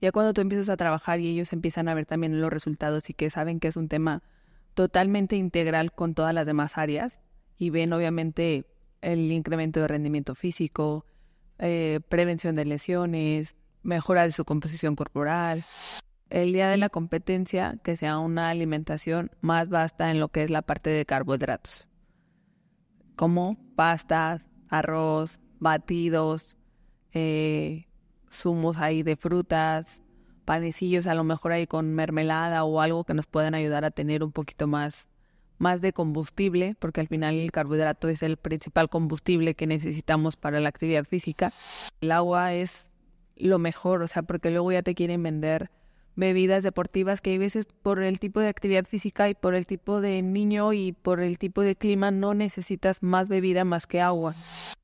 Ya cuando tú empiezas a trabajar y ellos empiezan a ver también los resultados y que saben que es un tema totalmente integral con todas las demás áreas y ven obviamente el incremento de rendimiento físico, eh, prevención de lesiones, mejora de su composición corporal. El día de la competencia, que sea una alimentación más vasta en lo que es la parte de carbohidratos, como pastas, arroz, batidos, eh, zumos ahí de frutas, panecillos a lo mejor ahí con mermelada o algo que nos puedan ayudar a tener un poquito más más de combustible, porque al final el carbohidrato es el principal combustible que necesitamos para la actividad física. El agua es lo mejor, o sea, porque luego ya te quieren vender bebidas deportivas que hay veces por el tipo de actividad física y por el tipo de niño y por el tipo de clima no necesitas más bebida más que agua.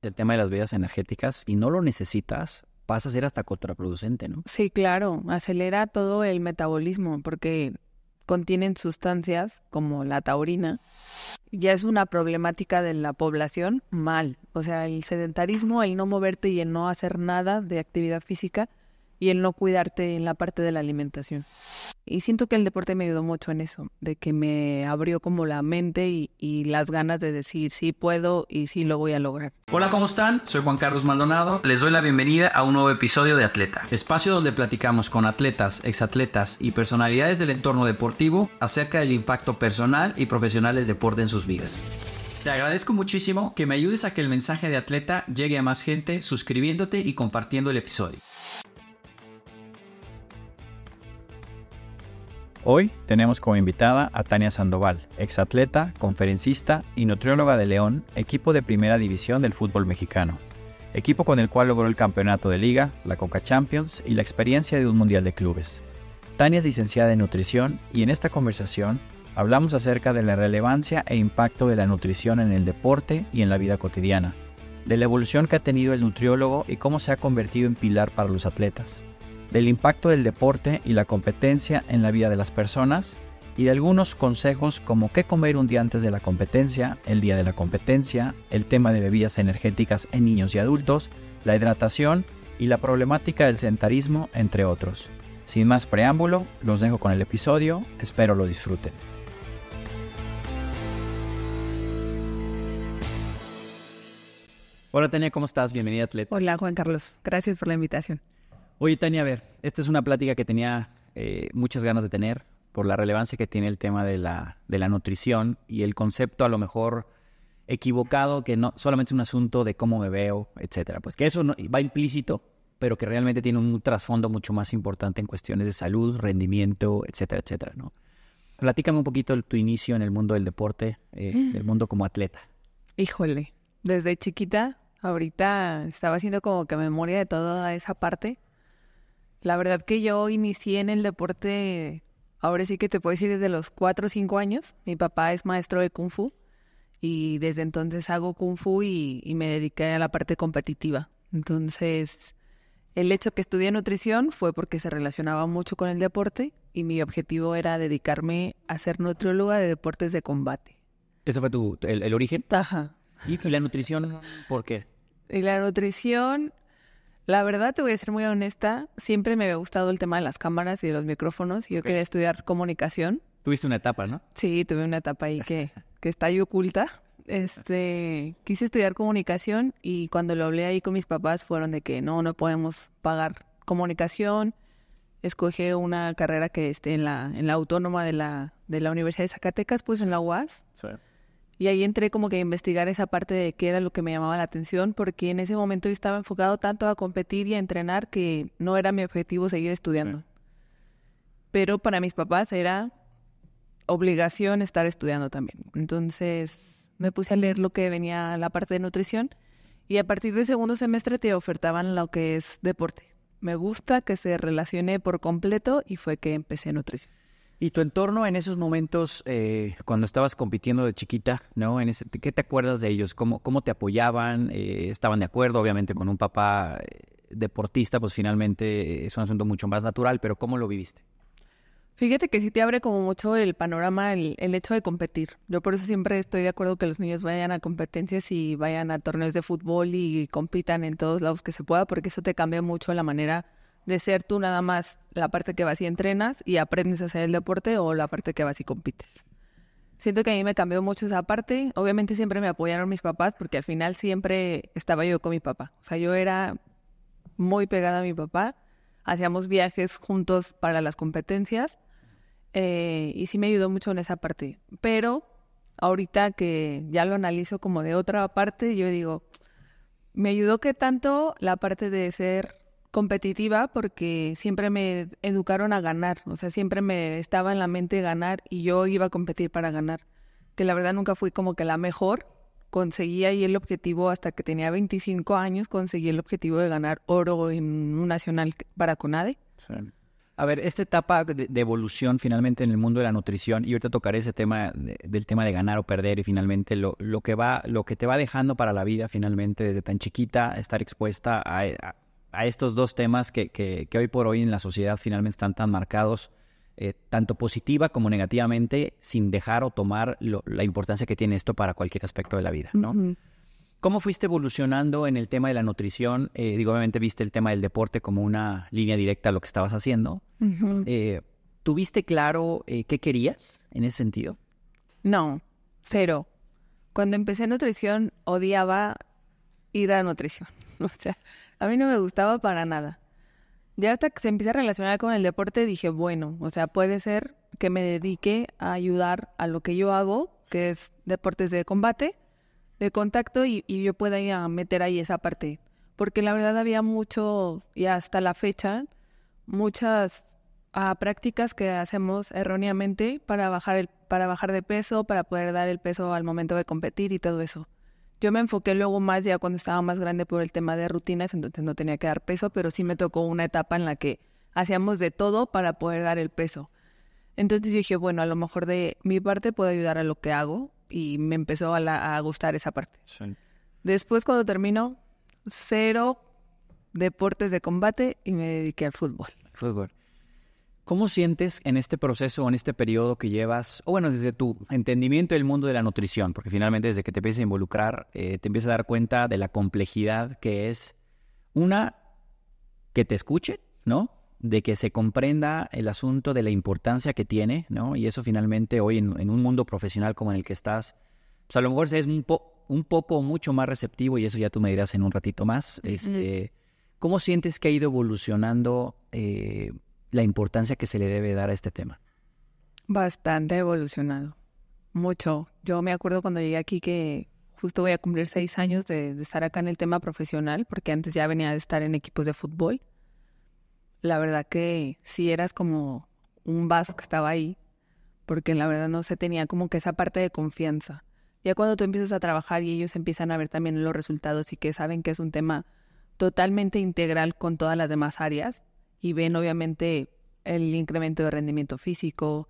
El tema de las bebidas energéticas, y no lo necesitas pasa a ser hasta contraproducente, ¿no? Sí, claro, acelera todo el metabolismo porque contienen sustancias como la taurina. Ya es una problemática de la población mal. O sea, el sedentarismo, el no moverte y el no hacer nada de actividad física y el no cuidarte en la parte de la alimentación. Y siento que el deporte me ayudó mucho en eso, de que me abrió como la mente y, y, las ganas de decir sí puedo y sí lo voy a lograr. Hola, ¿cómo están? Soy Juan Carlos Maldonado. Les doy la bienvenida a un nuevo episodio de Atleta, espacio donde platicamos con atletas, exatletas y personalidades del entorno deportivo acerca del impacto personal y profesional del deporte en sus vidas. Te agradezco muchísimo que me ayudes a que el mensaje de atleta llegue a más gente suscribiéndote y compartiendo el episodio. Hoy tenemos como invitada a Tania Sandoval, exatleta, conferencista y nutrióloga de León, equipo de primera división del fútbol mexicano. Equipo con el cual logró el campeonato de liga, la Coca Champions y la experiencia de un mundial de clubes. Tania es licenciada en nutrición y en esta conversación hablamos acerca de la relevancia e impacto de la nutrición en el deporte y en la vida cotidiana, de la evolución que ha tenido el nutriólogo y cómo se ha convertido en pilar para los atletas del impacto del deporte y la competencia en la vida de las personas y de algunos consejos como qué comer un día antes de la competencia, el día de la competencia, el tema de bebidas energéticas en niños y adultos, la hidratación y la problemática del sentarismo, entre otros. Sin más preámbulo, los dejo con el episodio, espero lo disfruten. Hola Tania, ¿cómo estás? Bienvenida, Atleta. Hola Juan Carlos, gracias por la invitación. Oye, Tania, a ver, esta es una plática que tenía eh, muchas ganas de tener por la relevancia que tiene el tema de la, nutrición y el concepto a lo mejor equivocado que no solamente es un asunto de cómo me veo, etcétera. Pues que eso no, va implícito, pero que realmente tiene un trasfondo mucho más importante en cuestiones de salud, rendimiento, etcétera, etcétera, ¿no? Platícame un poquito tu inicio en el mundo del deporte, eh, eh. del mundo como atleta. Híjole, desde chiquita, ahorita estaba haciendo como que memoria de toda esa parte la verdad que yo inicié en el deporte, ahora sí que te puedo decir desde los 4 o 5 años. Mi papá es maestro de kung fu y desde entonces hago kung fu y, me dediqué a la parte competitiva. Entonces, el hecho que estudié nutrición fue porque se relacionaba mucho con el deporte y mi objetivo era dedicarme a ser nutrióloga de deportes de combate. ¿Ese fue tu, el, origen? Ajá. ¿Y, la nutrición por qué? Y la nutrición, la verdad, te voy a ser muy honesta, siempre me había gustado el tema de las cámaras y de los micrófonos y yo quería estudiar comunicación. Tuviste una etapa, ¿no? Sí, tuve una etapa ahí que, que está ahí oculta. Este, quise estudiar comunicación y cuando lo hablé ahí con mis papás fueron de que no, no podemos pagar comunicación. Escogí una carrera que esté en la, en la autónoma de la, de la Universidad de Zacatecas, pues en la UAS. Y ahí entré como que a investigar esa parte de qué era lo que me llamaba la atención, porque en ese momento yo estaba enfocado tanto a competir y a entrenar que no era mi objetivo seguir estudiando. Pero para mis papás era obligación estar estudiando también. Entonces me puse a leer lo que venía la parte de nutrición y a partir del segundo semestre te ofertaban lo que es deporte. Me gusta que se relacione por completo y fue que empecé nutrición. ¿Y tu entorno en esos momentos, eh, cuando estabas compitiendo de chiquita, ¿no? En ese, ¿Qué te acuerdas de ellos? ¿Cómo, cómo te apoyaban? Eh, ¿Estaban de acuerdo? Obviamente con un papá eh, deportista, pues finalmente es un asunto mucho más natural, pero ¿cómo lo viviste? Fíjate que sí te abre como mucho el panorama el, el, hecho de competir. Yo por eso siempre estoy de acuerdo que los niños vayan a competencias y vayan a torneos de fútbol y compitan en todos lados que se pueda, porque eso te cambia mucho la manera de ser tú nada más la parte que vas y entrenas y aprendes a hacer el deporte o la parte que vas y compites. Siento que a mí me cambió mucho esa parte. Obviamente siempre me apoyaron mis papás porque al final siempre estaba yo con mi papá. O sea, yo era muy pegada a mi papá. Hacíamos viajes juntos para las competencias eh, y sí me ayudó mucho en esa parte. Pero ahorita que ya lo analizo como de otra parte, yo digo, me ayudó que tanto la parte de ser competitiva porque siempre me educaron a ganar, o sea, siempre me estaba en la mente ganar y yo iba a competir para ganar, que la verdad nunca fui como que la mejor, conseguí ahí el objetivo hasta que tenía 25 años, conseguí el objetivo de ganar oro en un nacional para CONADE. A ver, esta etapa de, evolución finalmente en el mundo de la nutrición, y ahorita tocaré ese tema del tema de ganar o perder, y finalmente lo, lo, que va, lo que te va dejando para la vida finalmente desde tan chiquita, estar expuesta a, a estos dos temas que, hoy por hoy en la sociedad finalmente están tan marcados, eh, tanto positiva como negativamente, sin dejar o tomar la importancia que tiene esto para cualquier aspecto de la vida, ¿no? ¿Cómo fuiste evolucionando en el tema de la nutrición? Eh, digo, obviamente viste el tema del deporte como una línea directa a lo que estabas haciendo. Eh, ¿Tuviste claro qué querías en ese sentido? No, cero. Cuando empecé nutrición odiaba ir a nutrición. O sea, a mí no me gustaba para nada. Ya hasta que se empieza a relacionar con el deporte dije, bueno, o sea, puede ser que me dedique a ayudar a lo que yo hago, que es deportes de combate, de contacto, y, yo pueda ir a meter ahí esa parte. Porque la verdad había mucho, y hasta la fecha, muchas ah, prácticas que hacemos erróneamente para bajar el, para bajar de peso, para poder dar el peso al momento de competir y todo eso. Yo me enfoqué luego más ya cuando estaba más grande por el tema de rutinas, entonces no tenía que dar peso, pero sí me tocó una etapa en la que hacíamos de todo para poder dar el peso. Entonces yo dije, bueno, a lo mejor de mi parte puedo ayudar a lo que hago y me empezó a, gustar esa parte. Después cuando terminó, cero deportes de combate y me dediqué al fútbol. Fútbol. ¿Cómo sientes en este proceso, o en este periodo que llevas, o bueno, desde tu entendimiento del mundo de la nutrición? Porque finalmente desde que te empiezas a involucrar, eh, te empiezas a dar cuenta de la complejidad que es una, que te escuche, ¿no? De que se comprenda el asunto de la importancia que tiene, ¿no? Y eso finalmente hoy en, un mundo profesional como en el que estás, pues a lo mejor es un, un poco mucho más receptivo y eso ya tú me dirás en un ratito más. Este, ¿Cómo sientes que ha ido evolucionando? Eh, la importancia que se le debe dar a este tema. Bastante evolucionado, mucho. Yo me acuerdo cuando llegué aquí que justo voy a cumplir seis años de, de estar acá en el tema profesional, porque antes ya venía de estar en equipos de fútbol. La verdad que sí eras como un vaso que estaba ahí, porque la verdad no se tenía como que esa parte de confianza. Ya cuando tú empiezas a trabajar y ellos empiezan a ver también los resultados y que saben que es un tema totalmente integral con todas las demás áreas, y ven obviamente el incremento de rendimiento físico,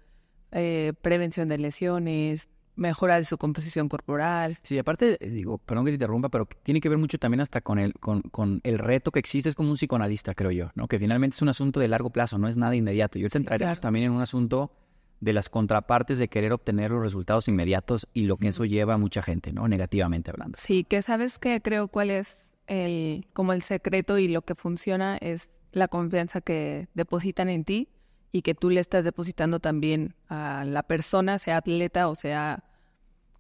eh, prevención de lesiones, mejora de su composición corporal. Sí, aparte, eh, digo, perdón que te interrumpa, pero tiene que ver mucho también hasta con el, con, con el reto que Es como un psicoanalista, creo yo, ¿no? Que finalmente es un asunto de largo plazo, no es nada inmediato. Yo te también en un asunto de las contrapartes de querer obtener los resultados inmediatos y lo que eso lleva a mucha gente, ¿no? Negativamente hablando. Sí, que sabes que creo cuál es el, como el secreto y lo que funciona es la confianza que depositan en ti y que tú le estás depositando también a la persona, sea atleta o sea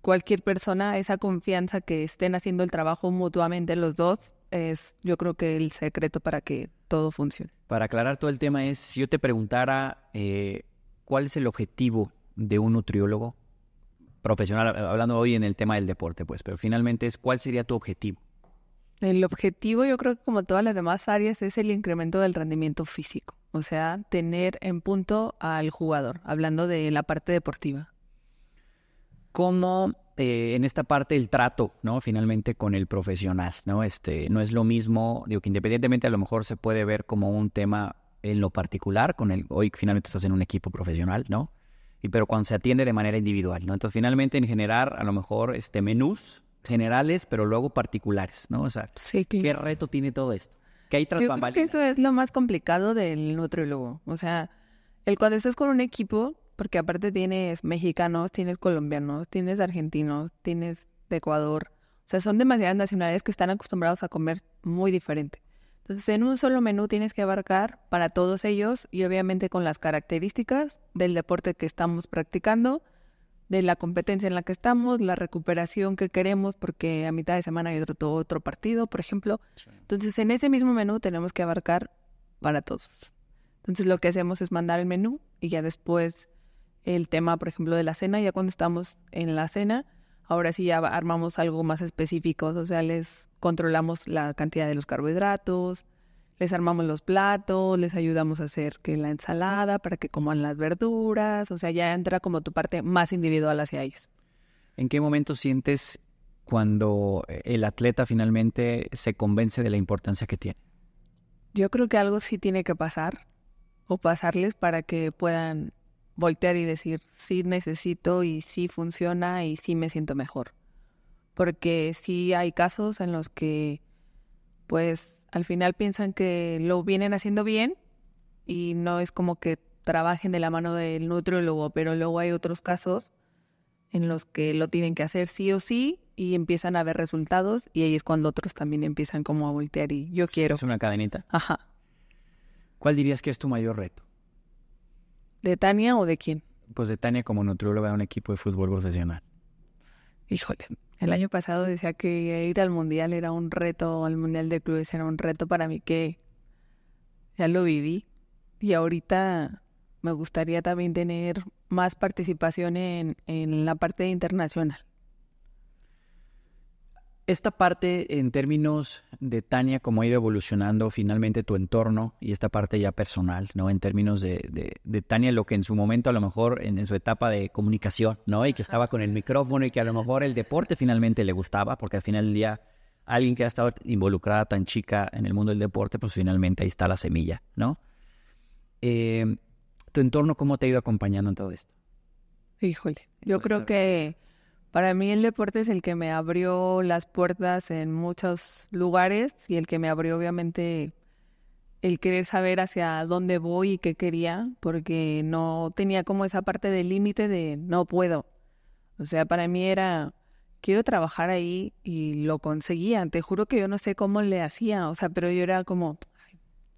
cualquier persona, esa confianza que estén haciendo el trabajo mutuamente los dos es yo creo que el secreto para que todo funcione. Para aclarar todo el tema es, si yo te preguntara eh, cuál es el objetivo de un nutriólogo profesional, hablando hoy en el tema del deporte, pues, pero finalmente es cuál sería tu objetivo. El objetivo, yo creo que como todas las demás áreas, es el incremento del rendimiento físico, o sea, tener en punto al jugador, hablando de la parte deportiva. ¿Cómo eh, en esta parte el trato, ¿no? Finalmente con el profesional, ¿no? Este, no es lo mismo, digo que independientemente a lo mejor se puede ver como un tema en lo particular, con el, hoy finalmente estás en un equipo profesional, ¿no? Y pero cuando se atiende de manera individual, ¿no? Entonces finalmente en generar a lo mejor este menús generales, pero luego particulares, ¿no? O sea, ¿qué reto tiene todo esto? ¿Qué hay tras Yo creo que eso es lo más complicado del nutriólogo. O sea, el cuando estás con un equipo, porque aparte tienes mexicanos, tienes colombianos, tienes argentinos, tienes de Ecuador. O sea, son demasiadas nacionalidades que están acostumbrados a comer muy diferente. Entonces, en un solo menú tienes que abarcar para todos ellos y obviamente con las características del deporte que estamos practicando de la competencia en la que estamos, la recuperación que queremos, porque a mitad de semana hay otro, otro partido, por ejemplo. Entonces, en ese mismo menú tenemos que abarcar para todos. Entonces, lo que hacemos es mandar el menú y ya después el tema, por ejemplo, de la cena, ya cuando estamos en la cena, ahora sí ya armamos algo más específico, o sea, les controlamos la cantidad de los carbohidratos, les armamos los platos, les ayudamos a hacer que la ensalada para que coman las verduras, o sea, ya entra como tu parte más individual hacia ellos. ¿En qué momento sientes cuando eh, el atleta finalmente se convence de la importancia que tiene? Yo creo que algo sí tiene que pasar o pasarles para que puedan voltear y decir, sí necesito y sí funciona y sí me siento mejor. Porque sí hay casos en los que pues al final piensan que lo vienen haciendo bien y no es como que trabajen de la mano del nutriólogo, pero luego hay otros casos en los que lo tienen que hacer sí o sí y empiezan a ver resultados y ahí es cuando otros también empiezan como a voltear y yo quiero. Es una cadenita. Ajá. ¿Cuál dirías que es tu mayor reto? ¿De Tania o de quién? Pues de Tania como nutrióloga de un equipo de fútbol profesional. Híjole, el año pasado decía que ir al mundial era un reto, al mundial de clubes era un reto para mí que ya lo viví. Y ahorita me gustaría también tener más participación en, en la parte internacional esta parte en términos de Tania, cómo ha ido evolucionando finalmente tu entorno y esta parte ya personal, ¿no? En términos de, de, Tania, lo que en su momento a lo mejor en, su etapa de comunicación, ¿no? Y que estaba con el micrófono y que a lo mejor el deporte finalmente le gustaba, porque al final del día alguien que ha estado involucrada tan chica en el mundo del deporte, pues finalmente ahí está la semilla, ¿no? Eh, ¿Tu entorno cómo te ha ido acompañando en todo esto? Híjole, yo pues, creo que para mí el deporte es el que me abrió las puertas en muchos lugares y el que me abrió obviamente el querer saber hacia dónde voy y qué quería, porque no tenía como esa parte del límite de no puedo. O sea, para mí era, quiero trabajar ahí y lo conseguía. Te juro que yo no sé cómo le hacía, o sea, pero yo era como,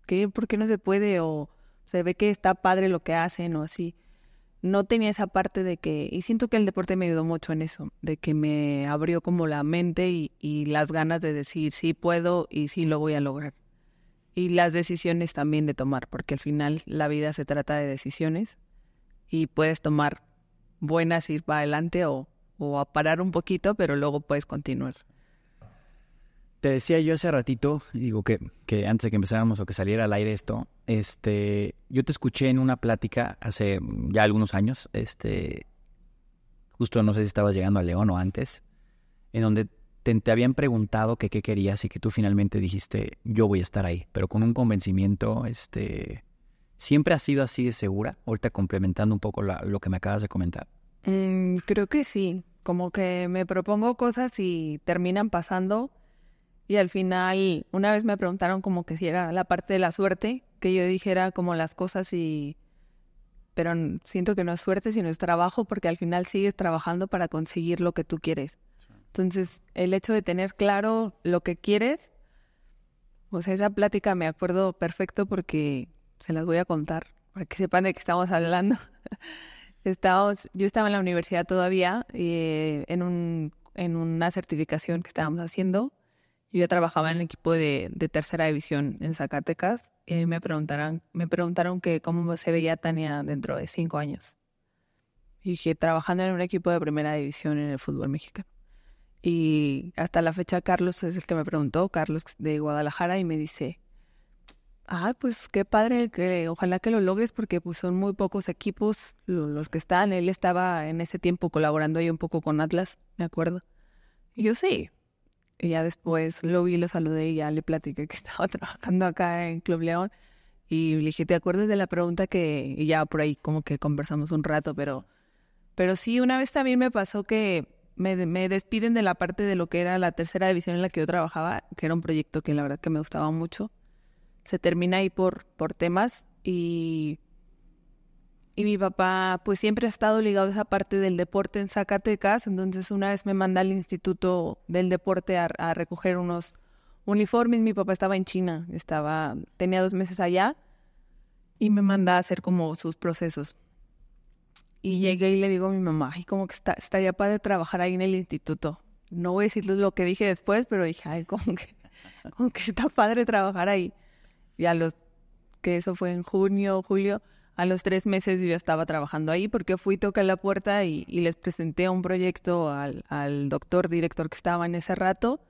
¿qué? ¿Por qué no se puede? O se ve que está padre lo que hacen o así no tenía esa parte de que, y siento que el deporte me ayudó mucho en eso, de que me abrió como la mente y, y las ganas de decir sí puedo y sí lo voy a lograr. Y las decisiones también de tomar, porque al final la vida se trata de decisiones y puedes tomar buenas, ir para adelante o, o a parar un poquito, pero luego puedes continuar te decía yo hace ratito, digo que, que antes de que empezáramos o que saliera al aire esto, este, yo te escuché en una plática hace ya algunos años, este, justo no sé si estabas llegando a León o antes, en donde te, habían preguntado qué querías y que tú finalmente dijiste, yo voy a estar ahí, pero con un convencimiento, este, ¿siempre has sido así de segura? Ahorita complementando un poco lo que me acabas de comentar. Mm, creo que sí, como que me propongo cosas y terminan pasando y al final, una vez me preguntaron como que si era la parte de la suerte, que yo dijera como las cosas y... Pero siento que no es suerte, sino es trabajo, porque al final sigues trabajando para conseguir lo que tú quieres. Entonces, el hecho de tener claro lo que quieres, o sea, esa plática me acuerdo perfecto porque se las voy a contar, para que sepan de qué estamos hablando. yo estaba en la universidad todavía, eh, en, un, en una certificación que estábamos haciendo, yo ya trabajaba en el equipo de, tercera división en Zacatecas y me preguntaron, me preguntaron que cómo se veía Tania dentro de cinco años. Y dije, trabajando en un equipo de primera división en el fútbol mexicano. Y hasta la fecha Carlos es el que me preguntó, Carlos de Guadalajara, y me dice, ah, pues qué padre, ojalá que lo logres porque pues son muy pocos equipos los que están. Él estaba en ese tiempo colaborando ahí un poco con Atlas, me acuerdo. Y yo sí, y ya después lo vi, lo saludé y ya le platiqué que estaba trabajando acá en Club León. Y le dije, ¿te acuerdas de la pregunta que ya por ahí como que conversamos un rato? Pero, pero sí, una vez también me pasó que me, despiden de la parte de lo que era la tercera división en la que yo trabajaba, que era un proyecto que la verdad que me gustaba mucho. Se termina ahí por, por temas y y mi papá pues siempre ha estado ligado a esa parte del deporte en Zacatecas, entonces una vez me manda al Instituto del Deporte a, a recoger unos uniformes, mi papá estaba en China, estaba, tenía dos meses allá y me manda a hacer como sus procesos. Y llegué y le digo a mi mamá, Y como que está, estaría padre trabajar ahí en el instituto. No voy a decirles lo que dije después, pero dije, ay, como que, que está padre trabajar ahí. Ya los, que eso fue en junio, julio, a los tres meses yo ya estaba trabajando ahí porque fui, toqué la puerta y, les presenté un proyecto al, doctor director que estaba en ese rato.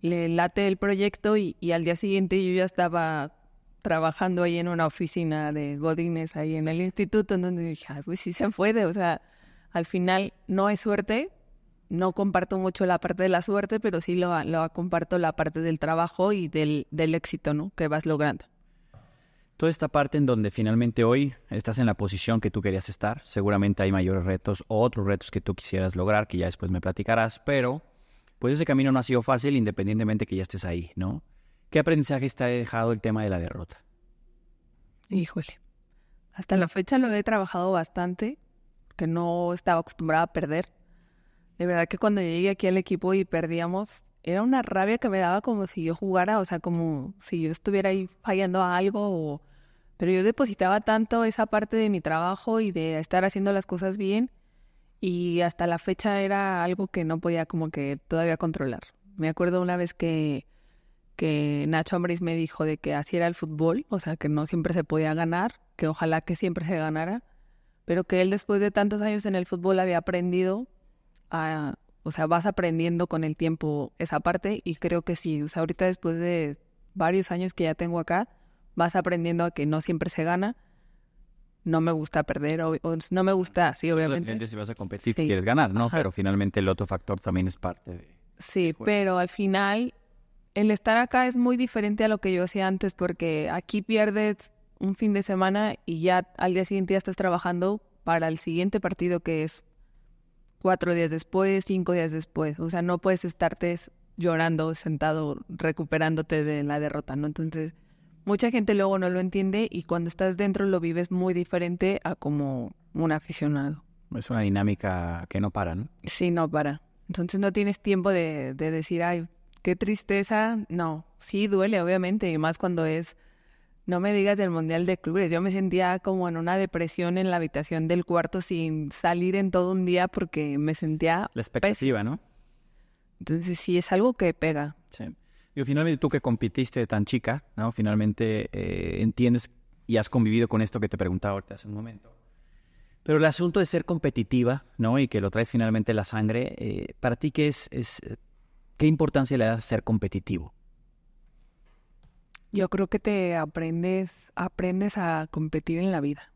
Le late el proyecto y, al día siguiente yo ya estaba trabajando ahí en una oficina de Godínez, ahí en el instituto, en donde dije, pues sí se puede, o sea, al final no es suerte, no comparto mucho la parte de la suerte, pero sí lo, lo comparto la parte del trabajo y del, del éxito, ¿no? Que vas logrando toda esta parte en donde finalmente hoy estás en la posición que tú querías estar. Seguramente hay mayores retos o otros retos que tú quisieras lograr, que ya después me platicarás, pero pues ese camino no ha sido fácil independientemente que ya estés ahí, ¿no? ¿Qué aprendizaje te ha dejado el tema de la derrota? Híjole, hasta la fecha lo he trabajado bastante, que no estaba acostumbrada a perder. De verdad que cuando llegué aquí al equipo y perdíamos, era una rabia que me daba como si yo jugara, o sea, como si yo estuviera ahí fallando a algo o pero yo depositaba tanto esa parte de mi trabajo y de estar haciendo las cosas bien y hasta la fecha era algo que no podía como que todavía controlar. Me acuerdo una vez que, que Nacho Ambris me dijo de que así era el fútbol, o sea, que no siempre se podía ganar, que ojalá que siempre se ganara, pero que él después de tantos años en el fútbol había aprendido a, o sea, vas aprendiendo con el tiempo esa parte y creo que sí, o sea, ahorita después de varios años que ya tengo acá, vas aprendiendo a que no siempre se gana. No me gusta perder, o, no me gusta, sí, obviamente. Si vas a competir, si quieres ganar, ¿no? Pero finalmente el otro factor también es parte de... Sí, pero al final el estar acá es muy diferente a lo que yo hacía antes porque aquí pierdes un fin de semana y ya al día siguiente ya estás trabajando para el siguiente partido que es cuatro días después, cinco días después. O sea, no puedes estarte llorando, sentado, recuperándote de la derrota, ¿no? Entonces, mucha gente luego no lo entiende y cuando estás dentro lo vives muy diferente a como un aficionado. Es una dinámica que no para, ¿no? Sí, no para. Entonces no tienes tiempo de, decir, ay, qué tristeza. No, sí duele, obviamente, y más cuando es, no me digas del Mundial de Clubes. Yo me sentía como en una depresión en la habitación del cuarto sin salir en todo un día porque me sentía... La expectativa, ¿no? Entonces sí, es algo que pega. Sí y finalmente tú que compitiste de tan chica, ¿no? Finalmente eh, entiendes y has convivido con esto que te preguntaba ahorita hace un momento. Pero el asunto de ser competitiva, ¿no? Y que lo traes finalmente la sangre, eh, ¿para ti qué es, qué importancia le das a ser competitivo? Yo creo que te aprendes, aprendes a competir en la vida.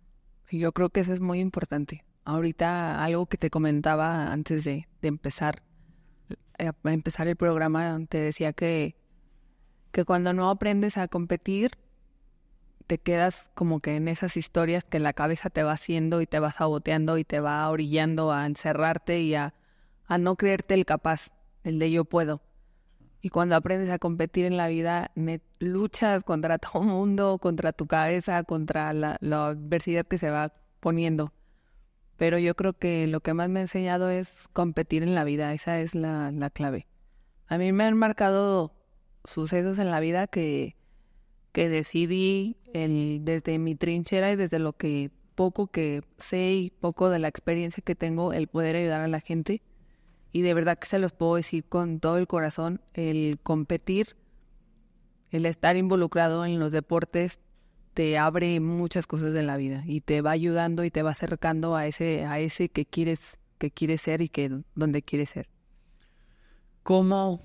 y Yo creo que eso es muy importante. Ahorita algo que te comentaba antes de, de empezar, eh, a empezar el programa, te decía que que cuando no aprendes a competir, te quedas como que en esas historias que la cabeza te va haciendo y te va saboteando y te va orillando a encerrarte y a, no creerte el capaz, el de yo puedo. Y cuando aprendes a competir en la vida, luchas contra todo mundo, contra tu cabeza, contra la, adversidad que se va poniendo. Pero yo creo que lo que más me ha enseñado es competir en la vida, esa es la clave. A mí me han marcado sucesos en la vida que, que decidí desde mi trinchera y desde lo que poco que sé y poco de la experiencia que tengo, el poder ayudar a la gente. Y de verdad que se los puedo decir con todo el corazón, el competir, el estar involucrado en los deportes te abre muchas cosas en la vida y te va ayudando y te va acercando a ese a ese que quieres que quiere ser y que donde quieres ser. ¿Cómo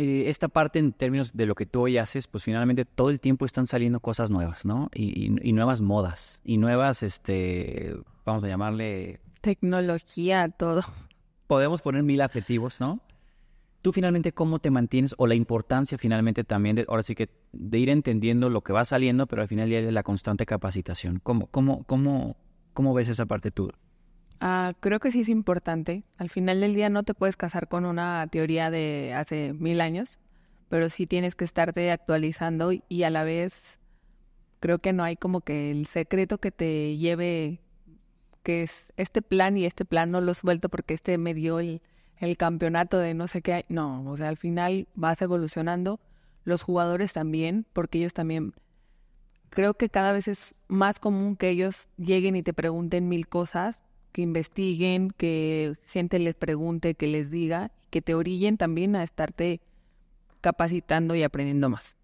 eh, esta parte en términos de lo que tú hoy haces, pues finalmente todo el tiempo están saliendo cosas nuevas, ¿no? Y, nuevas modas, y nuevas, este, vamos a llamarle... Tecnología, todo. Podemos poner mil adjetivos, ¿no? Tú finalmente cómo te mantienes, o la importancia finalmente también, de, ahora sí que de ir entendiendo lo que va saliendo, pero al final ya es la constante capacitación. ¿Cómo, cómo, cómo, cómo ves esa parte tú? Ah, creo que sí es importante. Al final del día no te puedes casar con una teoría de hace mil años, pero sí tienes que estarte actualizando y a la vez creo que no hay como que el secreto que te lleve, que es este plan y este plan no lo suelto porque este me dio el, el campeonato de no sé qué. No, o sea, al final vas evolucionando, los jugadores también, porque ellos también creo que cada vez es más común que ellos lleguen y te pregunten mil cosas que investiguen, que gente les pregunte, que les diga, que te orillen también a estarte capacitando y aprendiendo más.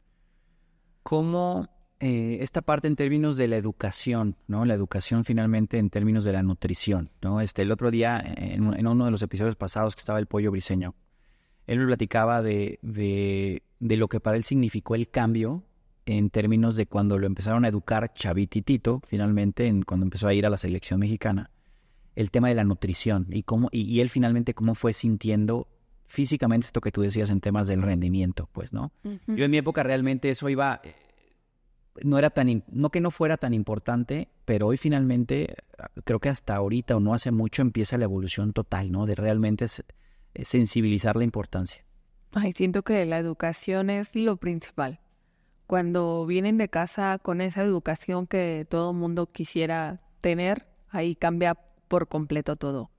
¿Cómo eh, esta parte en términos de la educación, ¿no? La educación finalmente en términos de la nutrición, ¿no? Este, el otro día, en, uno de los episodios pasados que estaba el pollo briseño, él me platicaba de, de, lo que para él significó el cambio en términos de cuando lo empezaron a educar chavititito, finalmente, en, cuando empezó a ir a la selección mexicana el tema de la nutrición y cómo y, él finalmente cómo fue sintiendo físicamente esto que tú decías en temas del rendimiento, pues, ¿no? Yo en mi época realmente eso iba eh, no era tan no que no fuera tan importante, pero hoy finalmente ah, creo que hasta ahorita o no hace mucho empieza la evolución total, ¿no? De realmente eh, sensibilizar la importancia. Ay, siento que la educación es lo principal. Cuando vienen de casa con esa educación que todo mundo quisiera tener, ahí cambia por completo todo.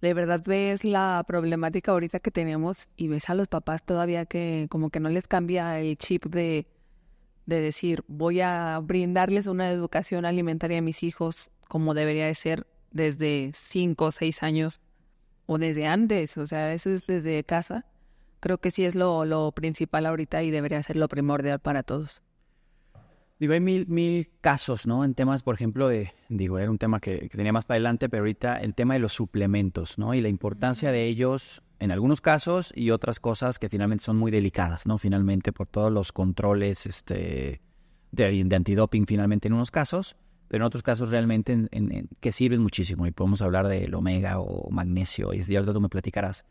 De verdad ves la problemática ahorita que tenemos y ves a los papás todavía que como que no les cambia el chip de, de decir voy a brindarles una educación alimentaria a mis hijos como debería de ser desde cinco o seis años o desde antes, o sea, eso es desde casa. Creo que sí es lo, lo principal ahorita y debería ser lo primordial para todos. Digo, hay mil, casos, ¿no? En temas, por ejemplo, de, digo, era un tema que, tenía más para adelante, pero ahorita el tema de los suplementos, ¿no? Y la importancia de ellos en algunos casos y otras cosas que finalmente son muy delicadas, ¿no? Finalmente por todos los controles este, de, antidoping finalmente en unos casos, pero en otros casos realmente en, que sirven muchísimo y podemos hablar del omega o magnesio y ahorita tú me platicarás.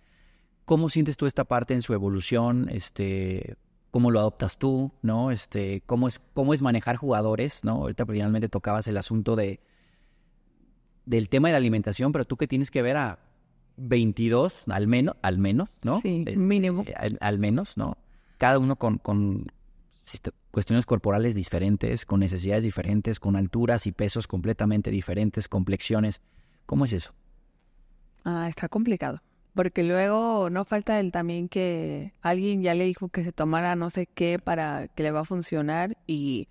¿Cómo sientes tú esta parte en su evolución? Este, cómo lo adoptas tú, ¿no? Este, cómo es, cómo es manejar jugadores, ¿no? Ahorita finalmente tocabas el asunto de del tema de la alimentación, pero tú que tienes que ver a 22, al menos, al menos, ¿no? Sí, mínimo. Eh, al, menos, ¿no? Cada uno con, con cuestiones corporales diferentes, con necesidades diferentes, con alturas y pesos completamente diferentes, complexiones. ¿Cómo es eso? Ah, está complicado. Porque luego no falta el también que alguien ya le dijo que se tomara no sé qué para que le va a funcionar y,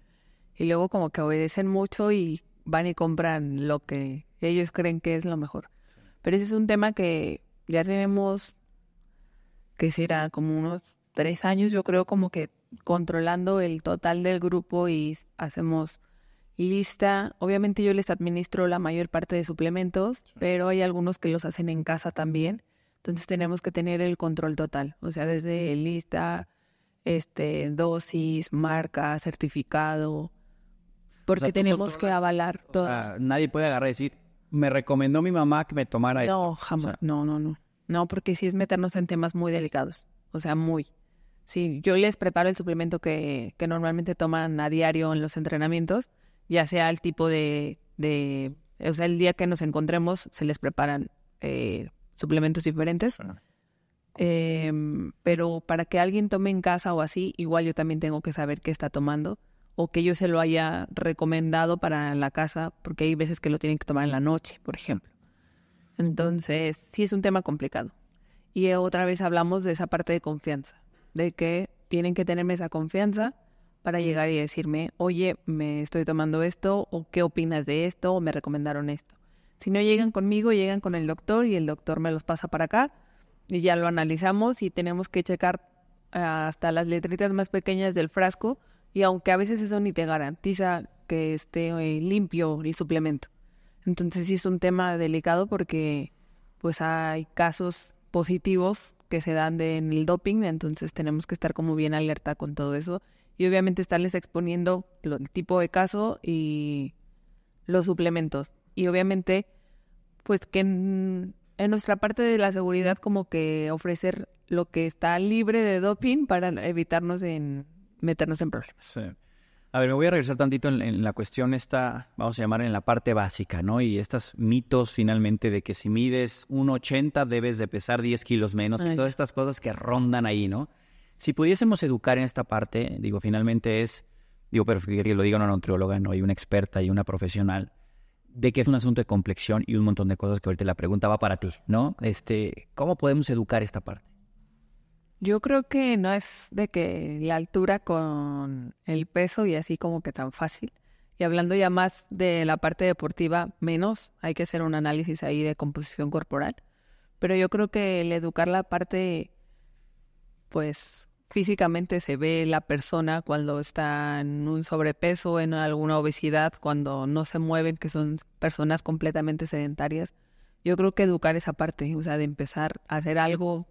luego como que obedecen mucho y van y compran lo que ellos creen que es lo mejor. Pero ese es un tema que ya tenemos, que será como unos tres años, yo creo, como que controlando el total del grupo y hacemos lista. Obviamente yo les administro la mayor parte de suplementos, pero hay algunos que los hacen en casa también. Entonces tenemos que tener el control total, o sea, desde lista, este, dosis, marca, certificado, porque tenemos que avalar todo. O sea, nadie puede agarrar y decir, me recomendó mi mamá que me tomara esto. No, jamás. no, no, no. No, porque si es meternos en temas muy delicados, o sea, muy. Sí, yo les preparo el suplemento que, que normalmente toman a diario en los entrenamientos, ya sea el tipo de, o sea, el día que nos encontremos, se les preparan eh, suplementos diferentes. Em, pero para que alguien tome en casa o así, igual yo también tengo que saber qué está tomando o que yo se lo haya recomendado para la casa, porque hay veces que lo tienen que tomar en la noche, por ejemplo. Entonces, sí es un tema complicado. Y otra vez hablamos de esa parte de confianza, de que tienen que tenerme esa confianza para llegar y decirme, oye, me estoy tomando esto, o qué opinas de esto, o me recomendaron esto. Si no llegan conmigo, llegan con el doctor y el doctor me los pasa para acá y ya lo analizamos y tenemos que checar ah, hasta las letritas más pequeñas del frasco y aunque a veces eso ni te garantiza que esté eh, limpio el suplemento. Entonces sí es un tema delicado porque pues hay casos positivos que se dan en el doping, entonces tenemos que estar como bien alerta con todo eso y obviamente estarles exponiendo el tipo de caso y los suplementos y obviamente, pues que en, nuestra parte de la seguridad como que ofrecer lo que está libre de doping para evitarnos en meternos en problemas. A ver, me voy a regresar tantito en, en, la cuestión esta, vamos a llamar en la parte básica, ¿no? Y estos mitos finalmente de que si mides 1,80 debes de pesar 10 kilos menos y todas estas cosas que rondan ahí, ¿no? Si pudiésemos educar en esta parte, digo, finalmente es, digo, pero que lo diga una nutrióloga, no hay una experta y una profesional, de que es un asunto de complexión y un montón de cosas que ahorita la pregunta va para ti, ¿no? Este, ¿cómo podemos educar esta parte? Yo creo que no es de que la altura con el peso y así como que tan fácil. Y hablando ya más de la parte deportiva, menos hay que hacer un análisis ahí de composición corporal. Pero yo creo que el educar la parte, pues, físicamente se ve la persona cuando está en un sobrepeso, en alguna obesidad, cuando no se mueven, que son personas completamente sedentarias. Yo creo que educar esa parte, o sea, de empezar a hacer algo,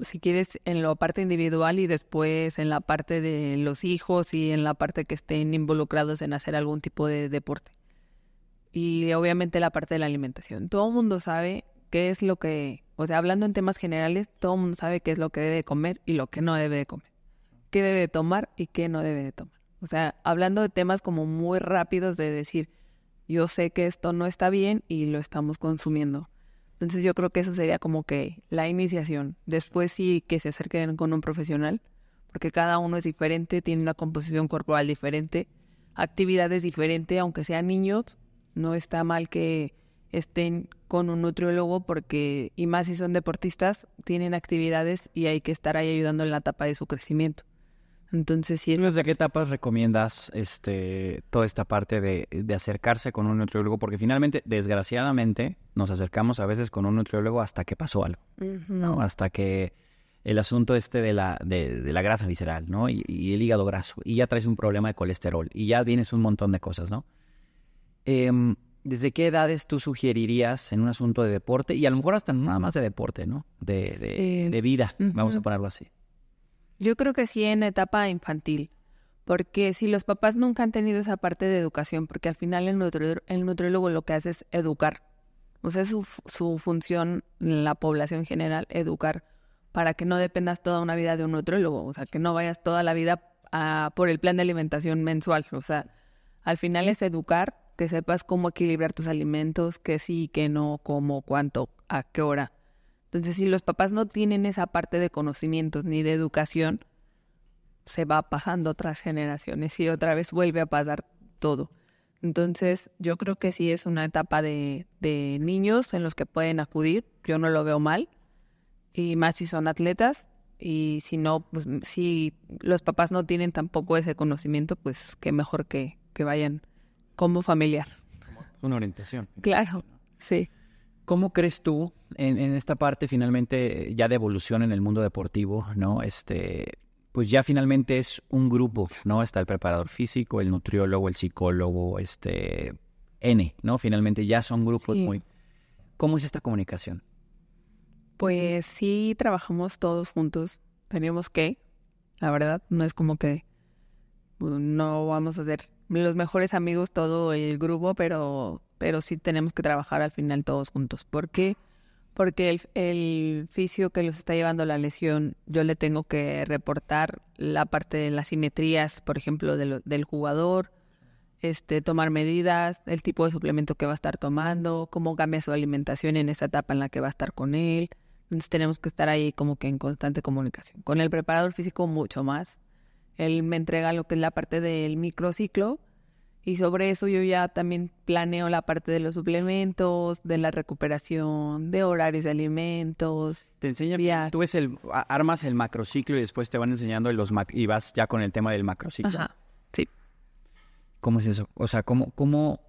si quieres, en la parte individual y después en la parte de los hijos y en la parte que estén involucrados en hacer algún tipo de deporte. Y obviamente la parte de la alimentación. Todo el mundo sabe qué es lo que o sea, hablando en temas generales, todo el mundo sabe qué es lo que debe de comer y lo que no debe de comer. Qué debe de tomar y qué no debe de tomar. O sea, hablando de temas como muy rápidos de decir, yo sé que esto no está bien y lo estamos consumiendo. Entonces yo creo que eso sería como que la iniciación. Después sí que se acerquen con un profesional, porque cada uno es diferente, tiene una composición corporal diferente, actividades diferentes, aunque sean niños, no está mal que estén con un nutriólogo porque, y más si son deportistas, tienen actividades y hay que estar ahí ayudando en la etapa de su crecimiento. Entonces, sí. de qué etapas recomiendas este, toda esta parte de, acercarse con un nutriólogo? Porque finalmente, desgraciadamente, nos acercamos a veces con un nutriólogo hasta que pasó algo, ¿no? Hasta que el asunto este de la, de, la grasa visceral, ¿no? Y, y, el hígado graso, y ya traes un problema de colesterol, y ya vienes un montón de cosas, ¿no? Eh, ¿desde qué edades tú sugerirías en un asunto de deporte? Y a lo mejor hasta nada más de deporte, ¿no? De, de, vida, vamos a ponerlo así. Yo creo que sí en etapa infantil, porque si los papás nunca han tenido esa parte de educación, porque al final el, neutrólogo nutriólogo lo que hace es educar. O sea, su, su función en la población general, educar, para que no dependas toda una vida de un nutriólogo, o sea, que no vayas toda la vida por el plan de alimentación mensual. O sea, al final es educar que sepas cómo equilibrar tus alimentos, qué sí, qué no, cómo, cuánto, a qué hora. Entonces, si los papás no tienen esa parte de conocimientos ni de educación, se va pasando otras generaciones y otra vez vuelve a pasar todo. Entonces, yo creo que sí es una etapa de, de niños en los que pueden acudir. Yo no lo veo mal. Y más si son atletas. Y si no, pues si los papás no tienen tampoco ese conocimiento, pues qué mejor que, que vayan como familiar. Una orientación. Claro, sí. ¿Cómo crees tú en, esta parte finalmente ya de evolución en el mundo deportivo, no? Este, pues ya finalmente es un grupo, ¿no? Está el preparador físico, el nutriólogo, el psicólogo, este N, ¿no? Finalmente ya son grupos muy ¿Cómo es esta comunicación? Pues sí trabajamos todos juntos, tenemos que, la verdad, no es como que pues, no vamos a hacer los mejores amigos todo el grupo, pero, pero sí tenemos que trabajar al final todos juntos. ¿Por qué? Porque el, fisio que los está llevando la lesión, yo le tengo que reportar la parte de las simetrías, por ejemplo, del jugador, este, tomar medidas, el tipo de suplemento que va a estar tomando, cómo cambia su alimentación en esa etapa en la que va a estar con él. Entonces tenemos que estar ahí como que en constante comunicación. Con el preparador físico mucho más, él me entrega lo que es la parte del microciclo y sobre eso yo ya también planeo la parte de los suplementos, de la recuperación, de horarios de alimentos. Te enseña, tú ves el, armas el macrociclo y después te van enseñando los y vas ya con el tema del macrociclo. Ajá, sí. ¿Cómo es eso? O sea, ¿cómo, cómo,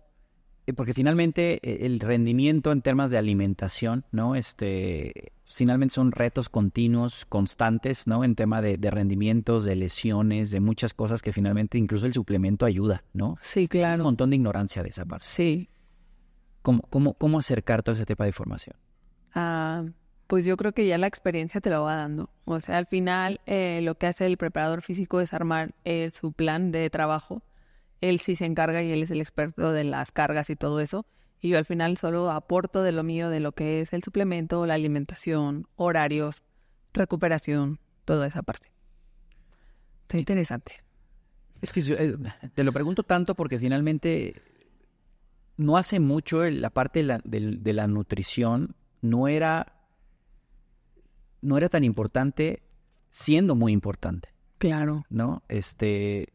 eh, porque finalmente eh, el rendimiento en temas de alimentación, ¿no? Este, finalmente son retos continuos, constantes, ¿no? En tema de, rendimientos, de lesiones, de muchas cosas que finalmente incluso el suplemento ayuda, ¿no? Sí, claro. un montón de ignorancia de esa parte. Sí. ¿Cómo, acercar todo ese tema de formación? Ah, pues yo creo que ya la experiencia te lo va dando. O sea, al final eh, lo que hace el preparador físico es armar eh, su plan de trabajo. Él sí se encarga y él es el experto de las cargas y todo eso y yo al final solo aporto de lo mío, de lo que es el suplemento, la alimentación, horarios, recuperación, toda esa parte. Está interesante. Es que yo, eh, te lo pregunto tanto porque finalmente no hace mucho la parte de la, de la nutrición no era, no era tan importante siendo muy importante. Claro. ¿No? Este,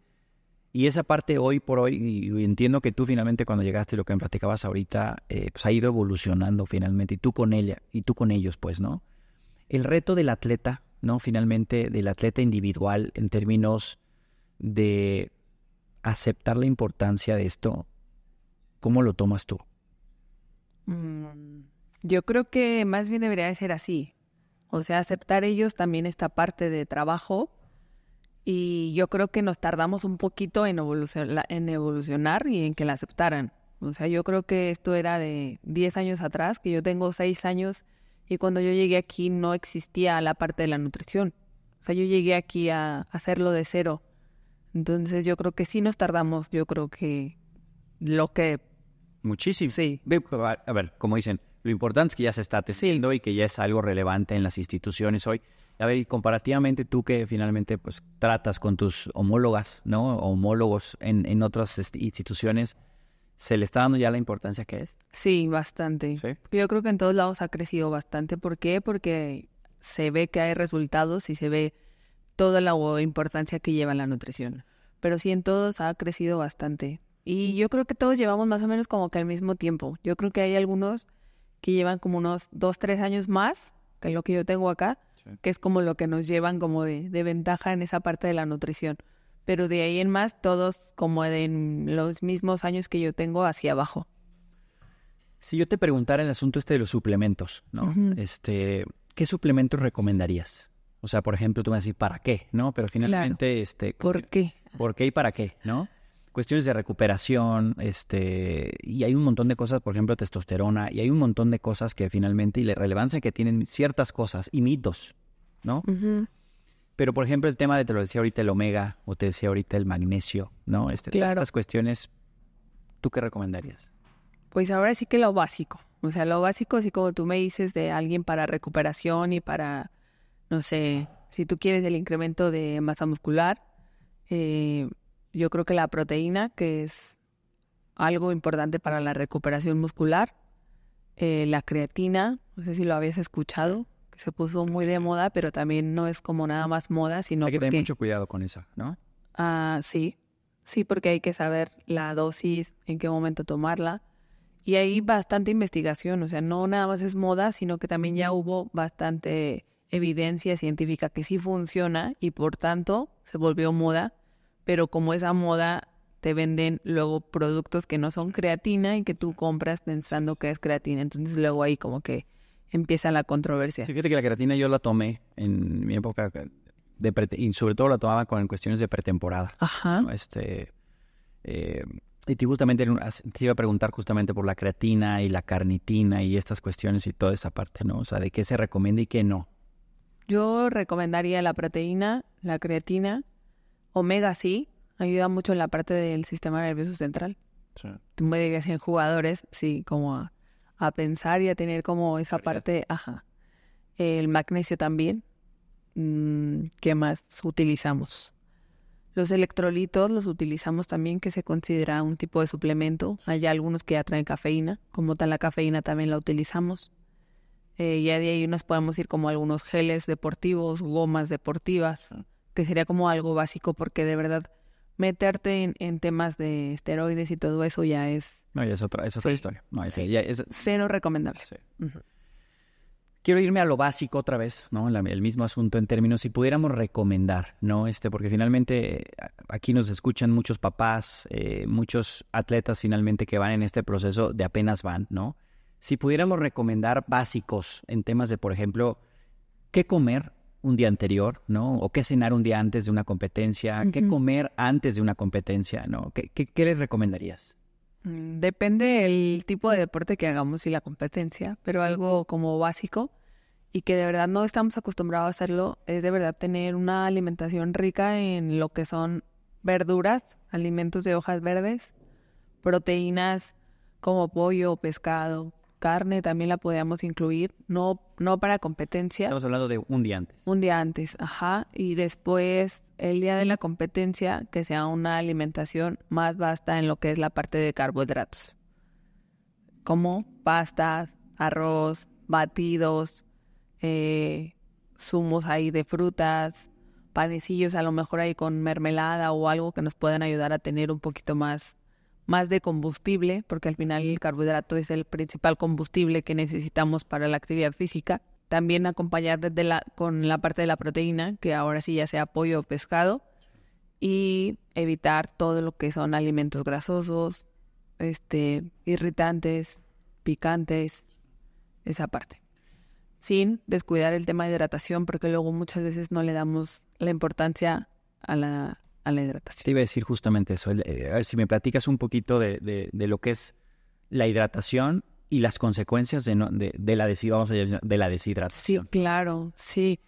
y esa parte hoy por hoy, y entiendo que tú finalmente cuando llegaste y lo que me platicabas ahorita, eh, pues ha ido evolucionando finalmente, y tú con ella, y tú con ellos, pues, ¿no? El reto del atleta, ¿no? Finalmente, del atleta individual en términos de aceptar la importancia de esto, ¿cómo lo tomas tú? Mm, yo creo que más bien debería de ser así. O sea, aceptar ellos también esta parte de trabajo y yo creo que nos tardamos un poquito en, en evolucionar y en que la aceptaran. O sea, yo creo que esto era de 10 años atrás, que yo tengo 6 años y cuando yo llegué aquí no existía la parte de la nutrición. O sea, yo llegué aquí a hacerlo de cero. Entonces yo creo que sí nos tardamos, yo creo que lo que... Muchísimo. Sí. A ver, como dicen, lo importante es que ya se está teciendo y que ya es algo relevante en las instituciones hoy. A ver, y comparativamente tú que finalmente pues tratas con tus homólogas, ¿no? Homólogos en, otras instituciones, ¿se le está dando ya la importancia que es? Sí, bastante. Yo creo que en todos lados ha crecido bastante. ¿Por qué? Porque se ve que hay resultados y se ve toda la importancia que lleva la nutrición. Pero sí, en todos ha crecido bastante. Y yo creo que todos llevamos más o menos como que al mismo tiempo. Yo creo que hay algunos que llevan como unos dos, tres años más que lo que yo tengo acá que es como lo que nos llevan como de, de, ventaja en esa parte de la nutrición. Pero de ahí en más, todos como en los mismos años que yo tengo hacia abajo. Si yo te preguntara el asunto este de los suplementos, ¿no? Este, ¿qué suplementos recomendarías? O sea, por ejemplo, tú me vas a decir, ¿para qué? ¿No? Pero finalmente, este... ¿Por qué? ¿Por qué y para qué? ¿No? cuestiones de recuperación, este, y hay un montón de cosas, por ejemplo, testosterona, y hay un montón de cosas que finalmente, y la relevancia que tienen ciertas cosas y mitos, ¿no? Pero, por ejemplo, el tema de, te lo decía ahorita, el omega, o te decía ahorita el magnesio, ¿no? Este, Estas cuestiones, ¿tú qué recomendarías? Pues ahora sí que lo básico. O sea, lo básico, así como tú me dices, de alguien para recuperación y para, no sé, si tú quieres el incremento de masa muscular, eh, yo creo que la proteína, que es algo importante para la recuperación muscular, eh, la creatina, no sé si lo habías escuchado, que se puso muy de moda, pero también no es como nada más moda, sino Hay que tener mucho cuidado con esa, ¿no? Ah, sí, sí, porque hay que saber la dosis, en qué momento tomarla. Y hay bastante investigación, o sea, no nada más es moda, sino que también ya hubo bastante evidencia científica que sí funciona y por tanto se volvió moda pero como esa moda te venden luego productos que no son creatina y que tú compras pensando que es creatina. Entonces luego ahí como que empieza la controversia. fíjate que la creatina yo la tomé en mi época de y sobre todo la tomaba con cuestiones de pretemporada. Ajá. Este eh, y justamente te iba a preguntar justamente por la creatina y la carnitina y estas cuestiones y toda esa parte, ¿no? O sea, de qué se recomienda y qué no. Yo recomendaría la proteína, la creatina, Omega sí ayuda mucho en la parte del sistema nervioso central. Sí. Tú me dirías en jugadores, sí, como a, pensar y a tener como esa parte, ajá. El magnesio también. que mm, ¿Qué más utilizamos? Los electrolitos los utilizamos también, que se considera un tipo de suplemento. Hay algunos que ya traen cafeína, como tal la cafeína también la utilizamos. Eh, ya de ahí unas podemos ir como algunos geles deportivos, gomas deportivas que sería como algo básico, porque de verdad meterte en, temas de esteroides y todo eso ya es... No, ya es otra, es historia. No, es, Cero recomendable. Quiero irme a lo básico otra vez, ¿no? el mismo asunto en términos, si pudiéramos recomendar, ¿no? Este, porque finalmente aquí nos escuchan muchos papás, eh, muchos atletas finalmente que van en este proceso de apenas van, ¿no? Si pudiéramos recomendar básicos en temas de, por ejemplo, qué comer un día anterior, ¿no? O qué cenar un día antes de una competencia, qué comer antes de una competencia, ¿no? ¿Qué, qué les recomendarías? Mm, depende el tipo de deporte que hagamos y la competencia, pero algo como básico y que de verdad no estamos acostumbrados a hacerlo es de verdad tener una alimentación rica en lo que son verduras, alimentos de hojas verdes, proteínas como pollo, pescado, carne también la podíamos incluir, no, no para competencia. Estamos hablando de un día antes. Un día antes, ajá. Y después el día de la competencia, que sea una alimentación más vasta en lo que es la parte de carbohidratos, como pastas, arroz, batidos, eh, zumos ahí de frutas, panecillos a lo mejor ahí con mermelada o algo que nos puedan ayudar a tener un poquito más más de combustible, porque al final el carbohidrato es el principal combustible que necesitamos para la actividad física. También acompañar desde la, con la parte de la proteína, que ahora sí ya sea pollo o pescado, y evitar todo lo que son alimentos grasosos, este, irritantes, picantes, esa parte. Sin descuidar el tema de hidratación, porque luego muchas veces no le damos la importancia a la la hidratación. Te iba a decir justamente eso. Eh, a ver si me platicas un poquito de, lo que es la hidratación y las consecuencias de, la, de la deshidratación. Sí, claro, sí.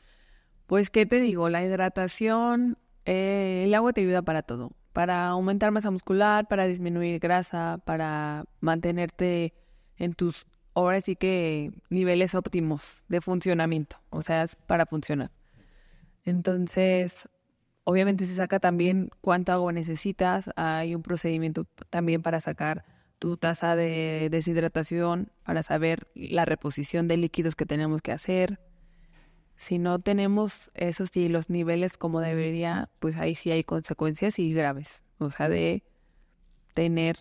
Pues, ¿qué te digo? La hidratación, eh, el agua te ayuda para todo. Para aumentar masa muscular, para disminuir grasa, para mantenerte en tus, horas sí que, niveles óptimos de funcionamiento. O sea, es para funcionar. Entonces, Obviamente se saca también cuánta agua necesitas. Hay un procedimiento también para sacar tu tasa de deshidratación, para saber la reposición de líquidos que tenemos que hacer. Si no tenemos esos y los niveles como debería, pues ahí sí hay consecuencias y graves. O sea, de tener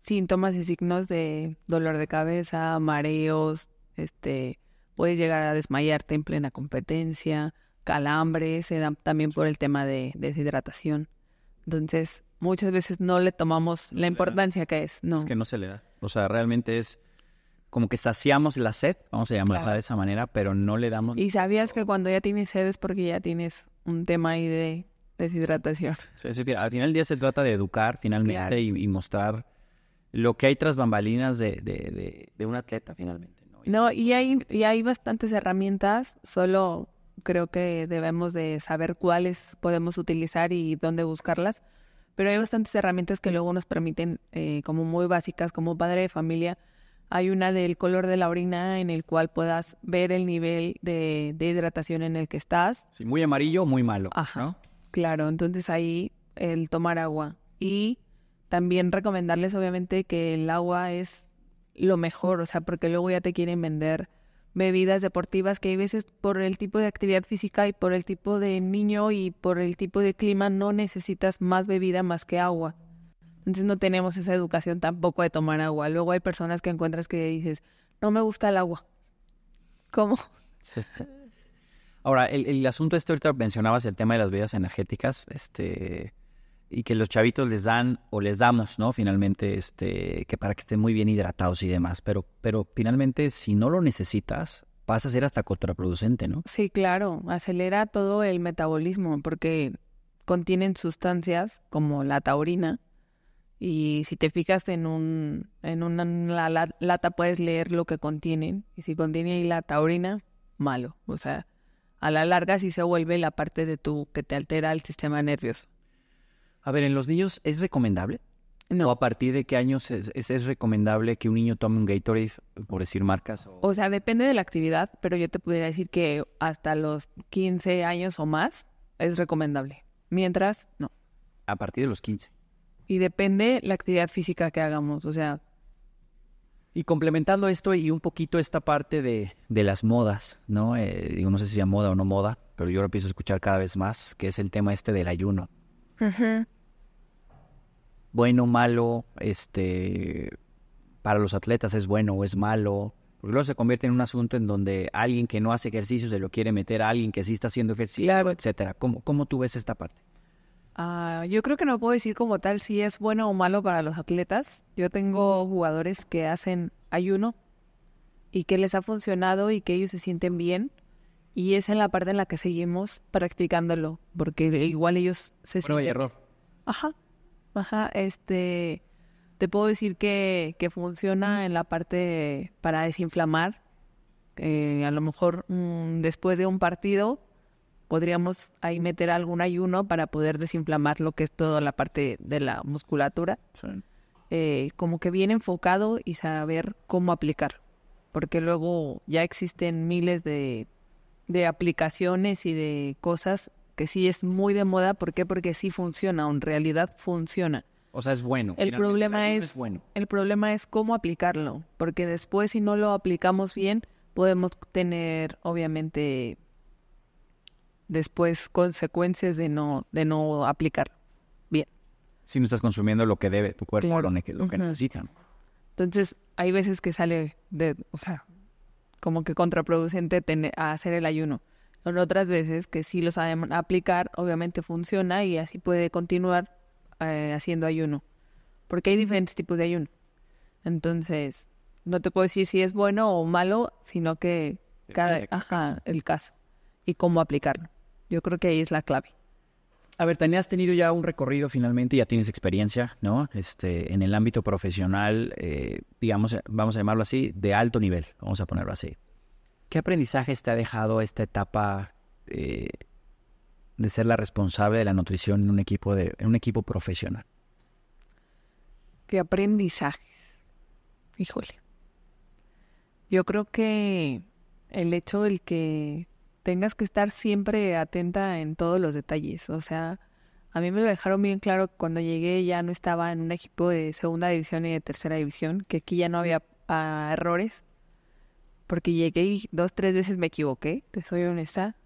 síntomas y signos de dolor de cabeza, mareos, este, puedes llegar a desmayarte en plena competencia, calambres, se dan también por el tema de deshidratación. Entonces, muchas veces no le tomamos la importancia que es, ¿no? Es que no se le da. O sea, realmente es como que saciamos la sed, vamos a llamarla de esa manera, pero no le damos... Y sabías que cuando ya tienes sed es porque ya tienes un tema ahí de deshidratación. Sí, sí, al final del día se trata de educar finalmente y, mostrar lo que hay tras bambalinas de, de, de, un atleta finalmente. No, no, y hay, y hay bastantes herramientas, solo creo que debemos de saber cuáles podemos utilizar y dónde buscarlas, pero hay bastantes herramientas que luego nos permiten, eh, como muy básicas, como padre de familia, hay una del color de la orina en el cual puedas ver el nivel de, hidratación en el que estás. Sí, muy amarillo, muy malo. Claro, entonces ahí el tomar agua. Y también recomendarles, obviamente, que el agua es lo mejor, o sea, porque luego ya te quieren vender bebidas deportivas que hay veces por el tipo de actividad física y por el tipo de niño y por el tipo de clima no necesitas más bebida más que agua. Entonces no tenemos esa educación tampoco de tomar agua. Luego hay personas que encuentras que dices, no me gusta el agua. ¿Cómo? Ahora, el, el asunto este ahorita mencionabas el tema de las bebidas energéticas. Este, y que los chavitos les dan o les damos, ¿no? Finalmente, este, que para que estén muy bien hidratados y demás. Pero, pero finalmente, si no lo necesitas, pasa a ser hasta contraproducente, ¿no? Sí, claro, acelera todo el metabolismo porque contienen sustancias como la taurina y si te fijas en un en una lata puedes leer lo que contienen y si contiene ahí la taurina, malo, o sea, a la larga sí se vuelve la parte de tu que te altera el sistema nervioso. A ver, ¿en los niños es recomendable? No. ¿O a partir de qué años es, es, recomendable que un niño tome un Gatorade, por decir marcas? O... sea, depende de la actividad, pero yo te pudiera decir que hasta los 15 años o más es recomendable. Mientras, no. A partir de los 15. Y depende la actividad física que hagamos, o sea... Y complementando esto y un poquito esta parte de, de las modas, ¿no? Eh, no sé si sea moda o no moda, pero yo lo empiezo a escuchar cada vez más, que es el tema este del ayuno bueno o malo, este, para los atletas es bueno o es malo. Porque luego se convierte en un asunto en donde alguien que no hace ejercicio se lo quiere meter a alguien que sí está haciendo ejercicio, etc. etcétera. ¿Cómo, tú ves esta parte? Ah, yo creo que no puedo decir como tal si es bueno o malo para los atletas. Yo tengo jugadores que hacen ayuno y que les ha funcionado y que ellos se sienten bien. Y es en la parte en la que seguimos practicándolo, porque igual ellos se bueno, sienten... error. Ajá. Ajá, este, te puedo decir que, que funciona en la parte para desinflamar. Eh, a lo mejor mm, después de un partido podríamos ahí meter algún ayuno para poder desinflamar lo que es toda la parte de la musculatura. Eh, como que bien enfocado y saber cómo aplicar. Porque luego ya existen miles de, de aplicaciones y de cosas que sí es muy de moda. ¿Por qué? Porque sí funciona, en realidad funciona. O sea, es bueno. El problema es, el problema es cómo aplicarlo, porque después si no lo aplicamos bien, podemos tener obviamente después consecuencias de no de no aplicar bien. Si no estás consumiendo lo que debe tu cuerpo, lo, que necesita. necesitan. Entonces, hay veces que sale de, o sea, como que contraproducente a hacer el ayuno. Son otras veces que si lo saben aplicar, obviamente funciona y así puede continuar eh, haciendo ayuno. Porque hay diferentes tipos de ayuno. Entonces, no te puedo decir si es bueno o malo, sino que cada, el caso y cómo aplicarlo. Yo creo que ahí es la clave. A ver, Tania, has tenido ya un recorrido finalmente, ya tienes experiencia, ¿no? Este, en el ámbito profesional, eh, digamos, vamos a llamarlo así, de alto nivel, vamos a ponerlo así. ¿Qué aprendizajes te ha dejado esta etapa eh, de ser la responsable de la nutrición en un equipo, de, un equipo profesional? ¿Qué aprendizajes? Híjole. Yo creo que el hecho del que tengas que estar siempre atenta en todos los detalles. O sea, a mí me lo dejaron bien claro cuando llegué ya no estaba en un equipo de segunda división y de tercera división, que aquí ya no había ah, errores, porque llegué y dos, tres veces me equivoqué, te soy honesta.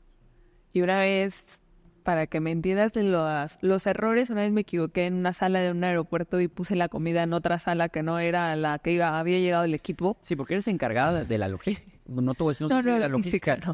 Y una vez, para que me entiendas de los, los errores, una vez me equivoqué en una sala de un aeropuerto y puse la comida en otra sala que no era la que iba, había llegado el equipo. Sí, porque eres encargada de la logística no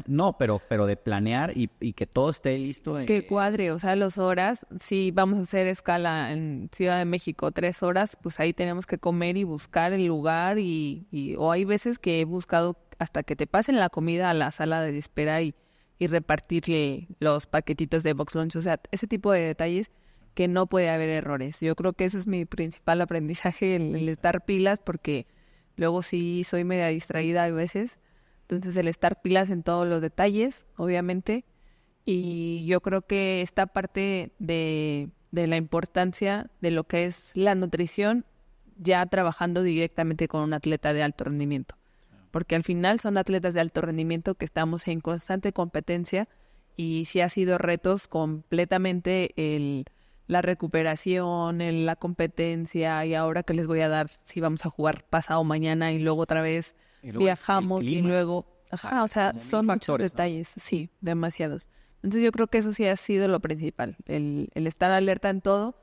no, pero, pero de planear y, que todo esté listo. que cuadre, o sea, las horas, si vamos a hacer escala en Ciudad de México, tres horas, pues ahí tenemos que comer y buscar el lugar y, o hay veces que he buscado hasta que te pasen la comida a la sala de espera y, repartirle los paquetitos de box lunch, o sea, ese tipo de detalles que no puede haber errores. Yo creo que eso es mi principal aprendizaje, el, el estar pilas, porque luego sí soy media distraída a veces entonces el estar pilas en todos los detalles, obviamente. Y yo creo que esta parte de, de la importancia de lo que es la nutrición ya trabajando directamente con un atleta de alto rendimiento. Porque al final son atletas de alto rendimiento que estamos en constante competencia y si ha sido retos completamente el, la recuperación, la competencia y ahora que les voy a dar si vamos a jugar pasado mañana y luego otra vez viajamos y luego... o sea, son muchos detalles, sí, demasiados. Entonces yo creo que eso sí ha sido lo principal, el, estar alerta en todo,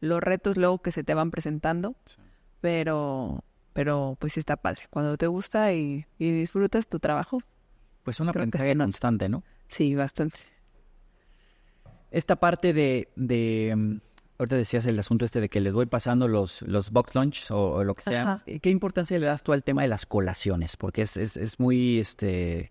los retos luego que se te van presentando, pero, pero pues sí está padre. Cuando te gusta y, disfrutas tu trabajo. Pues un aprendizaje constante, ¿no? Sí, bastante. Esta parte de ahorita decías el asunto este de que les voy pasando los, los box lunches o, lo que sea. Eh, ¿Qué importancia le das tú al tema de las colaciones? Porque es, es, es muy, este,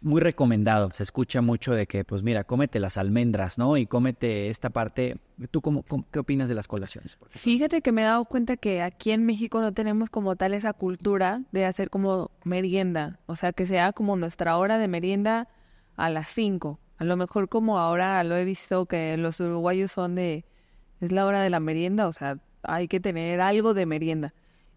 muy recomendado. Se escucha mucho de que, pues mira, cómete las almendras, ¿no? Y cómete esta parte. ¿Tú cómo, qué opinas de las colaciones? Fíjate que me he dado cuenta que aquí en México no tenemos como tal esa cultura de hacer como merienda. O sea, que sea como nuestra hora de merienda a las 5 a lo mejor como ahora lo he visto que los uruguayos son de, es la hora de la merienda, o sea, hay que tener algo de merienda.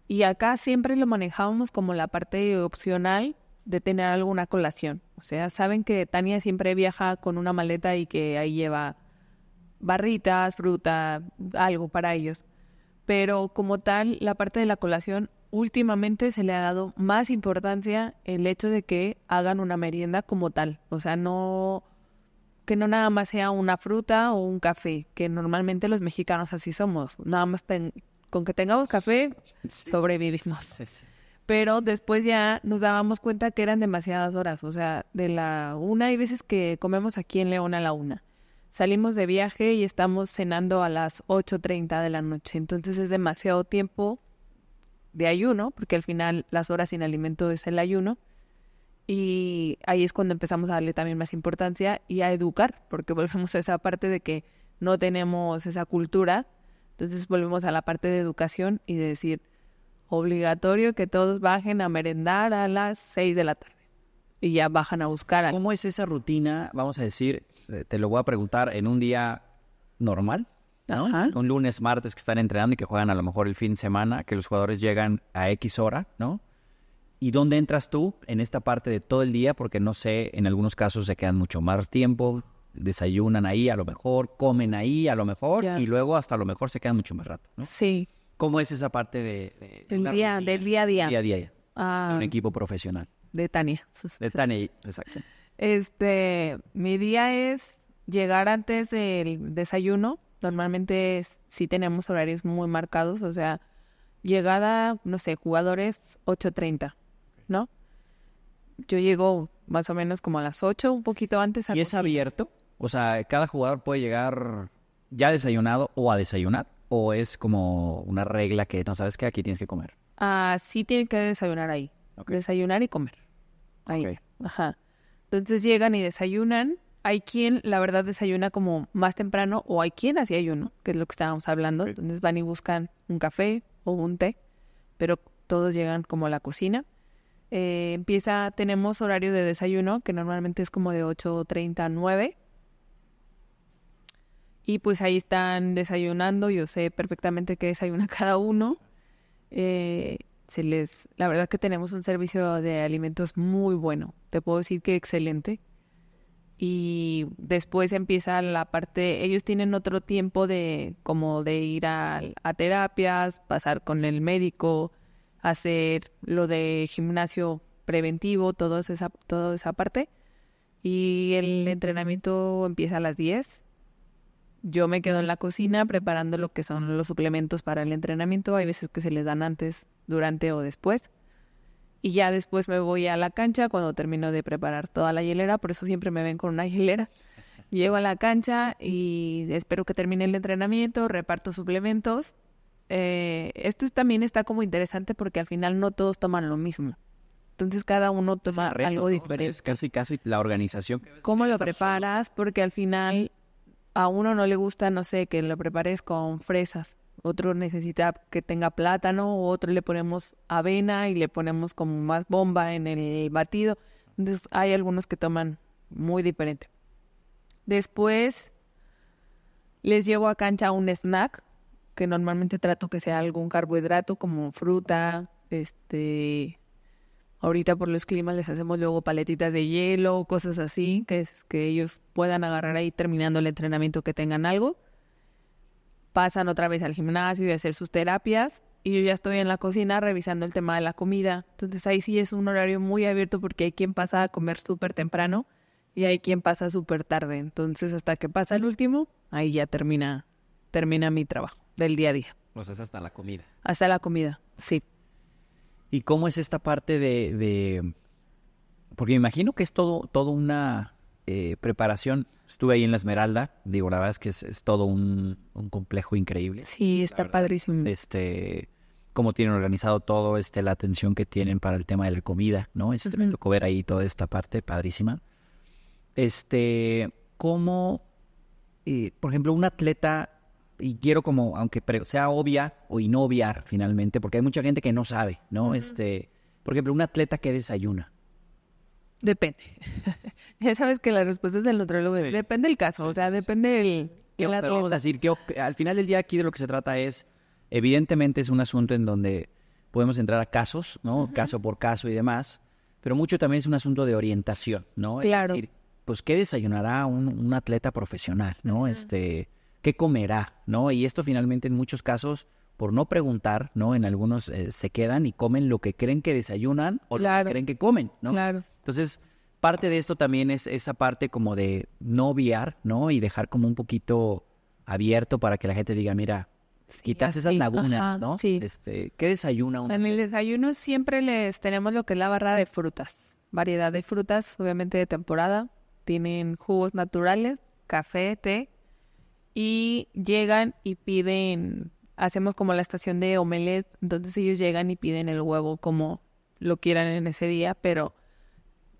Y acá siempre lo manejábamos como la parte opcional de tener alguna colación. O sea, saben que Tania siempre viaja con una maleta y que ahí lleva barritas, fruta, algo para ellos. Pero como tal, la parte de la colación últimamente se le ha dado más importancia el hecho de que hagan una merienda como tal. O sea, no que no nada más sea una fruta o un café, que normalmente los mexicanos así somos. Nada más con que tengamos café, sobrevivimos. Pero después ya nos dábamos cuenta que eran demasiadas horas, o sea, de la una, hay veces que comemos aquí en León a la una. Salimos de viaje y estamos cenando a las 8.30 de la noche, entonces es demasiado tiempo de ayuno, porque al final las horas sin alimento es el ayuno y ahí es cuando empezamos a darle también más importancia y a educar, porque volvemos a esa parte de que no tenemos esa cultura. Entonces volvemos a la parte de educación y de decir, obligatorio que todos bajen a merendar a las 6 de la tarde. Y ya bajan a buscar. A... ¿Cómo es esa rutina? Vamos a decir, eh, te lo voy a preguntar, en un día normal, Un lunes, martes que están entrenando y que juegan a lo mejor el fin de semana, que los jugadores llegan a X hora, ¿no? ¿Y dónde entras tú en esta parte de todo el día? Porque no sé, en algunos casos se quedan mucho más tiempo, desayunan ahí a lo mejor, comen ahí a lo mejor, y luego hasta a lo mejor se quedan mucho más rato. Sí. ¿Cómo es esa parte de, día, del día a día? Día a día. Ah. de un equipo profesional. De Tania. De Tania, exacto. Este, mi día es llegar antes del desayuno. Normalmente sí tenemos horarios muy marcados, o sea, llegada, no sé, jugadores 8.30. ¿no? Yo llego más o menos como a las 8, un poquito antes. ¿Y es abierto? O sea, cada jugador puede llegar ya desayunado o a desayunar. ¿O es como una regla que no sabes que aquí tienes que comer? Ah, sí tienen que desayunar ahí. Desayunar y comer. Ahí. Ajá. Entonces llegan y desayunan. Hay quien, la verdad, desayuna como más temprano o hay quien hace ayuno, que es lo que estábamos hablando. Entonces van y buscan un café o un té, pero todos llegan como a la cocina. Eh, empieza, tenemos horario de desayuno, que normalmente es como de 8.30 a 9. Y pues ahí están desayunando, yo sé perfectamente qué desayuna cada uno. Eh, se les, la verdad que tenemos un servicio de alimentos muy bueno, te puedo decir que excelente. Y después empieza la parte, ellos tienen otro tiempo de como de ir a, a terapias, pasar con el médico, hacer lo de gimnasio preventivo, todo esa, toda esa parte. Y el entrenamiento empieza a las 10. Yo me quedo en la cocina preparando lo que son los suplementos para el entrenamiento. Hay veces que se les dan antes, durante o después. Y ya después me voy a la cancha cuando termino de preparar toda la hielera. Por eso siempre me ven con una hielera. Llego a la cancha y espero que termine el entrenamiento, reparto suplementos eh, esto también está como interesante porque al final no todos toman lo mismo. Entonces cada uno toma algo diferente. es casi, casi la organización. ¿Cómo lo preparas? Porque al final a uno no le gusta, no sé, que lo prepares con fresas. Otro necesita que tenga plátano, otro le ponemos avena y le ponemos como más bomba en el batido. Entonces hay algunos que toman muy diferente. Después les llevo a cancha un snack que normalmente trato que sea algún carbohidrato como fruta, este ahorita por los climas les hacemos luego paletitas de hielo, cosas así, que que ellos puedan agarrar ahí terminando el entrenamiento que tengan algo. Pasan otra vez al gimnasio y a hacer sus terapias y yo ya estoy en la cocina revisando el tema de la comida. Entonces ahí sí es un horario muy abierto porque hay quien pasa a comer súper temprano y hay quien pasa súper tarde. Entonces hasta que pasa el último, ahí ya termina termina mi trabajo del día a día. O sea, es hasta la comida. Hasta la comida, sí. ¿Y cómo es esta parte de, de... porque me imagino que es todo, todo una eh, preparación. Estuve ahí en la Esmeralda, digo, la verdad es que es, todo un, complejo increíble. Sí, está padrísimo. Este, cómo tienen organizado todo, este, la atención que tienen para el tema de la comida, ¿no? Es este, ver ahí toda esta parte padrísima. Este, cómo, eh, por ejemplo, un atleta y quiero como, aunque sea obvia o inobviar finalmente, porque hay mucha gente que no sabe, ¿no? Este, por ejemplo, un atleta que desayuna. Depende. ya sabes que la respuesta es del otro lado. Depende del caso, o sea, depende el, atleta. Vamos a decir que al final del día aquí de lo que se trata es, evidentemente es un asunto en donde podemos entrar a casos, ¿no? Caso por caso y demás, pero mucho también es un asunto de orientación, ¿no? Es decir, pues, ¿qué desayunará un, un atleta profesional, ¿no? Este ¿Qué comerá? ¿No? Y esto finalmente en muchos casos por no preguntar, ¿no? En algunos eh, se quedan y comen lo que creen que desayunan o lo que creen que comen, ¿no? Entonces, parte de esto también es esa parte como de no obviar, ¿no? Y dejar como un poquito abierto para que la gente diga, mira, quitas esas lagunas, ¿no? Este, ¿Qué desayuna uno? En el desayuno siempre les tenemos lo que es la barra de frutas, variedad de frutas, obviamente de temporada. Tienen jugos naturales, café, té, y llegan y piden, hacemos como la estación de omelet entonces ellos llegan y piden el huevo como lo quieran en ese día, pero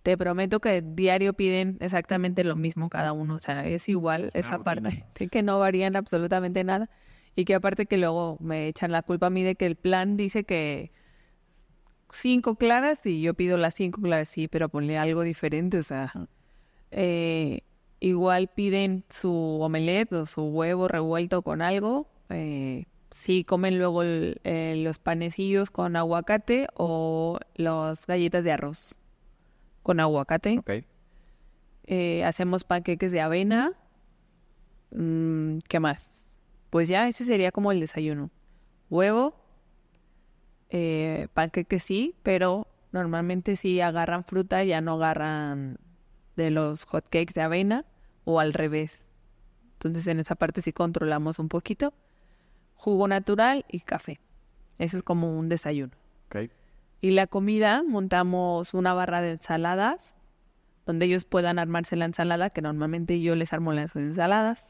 te prometo que diario piden exactamente lo mismo cada uno, o sea, es igual esa parte, que no varían absolutamente nada y que aparte que luego me echan la culpa a mí de que el plan dice que cinco claras y yo pido las cinco claras, sí, pero ponle algo diferente, o sea, igual piden su omelette o su huevo revuelto con algo. Eh, si comen luego eh, los panecillos con aguacate o las galletas de arroz con aguacate. Eh, hacemos panqueques de avena. Mm, ¿Qué más? Pues ya ese sería como el desayuno. Huevo, eh, panqueques sí, pero normalmente si agarran fruta, ya no agarran de los hot cakes de avena o al revés. Entonces en esa parte sí controlamos un poquito. Jugo natural y café. Eso es como un desayuno. Y la comida, montamos una barra de ensaladas, donde ellos puedan armarse la ensalada, que normalmente yo les armo las ensaladas.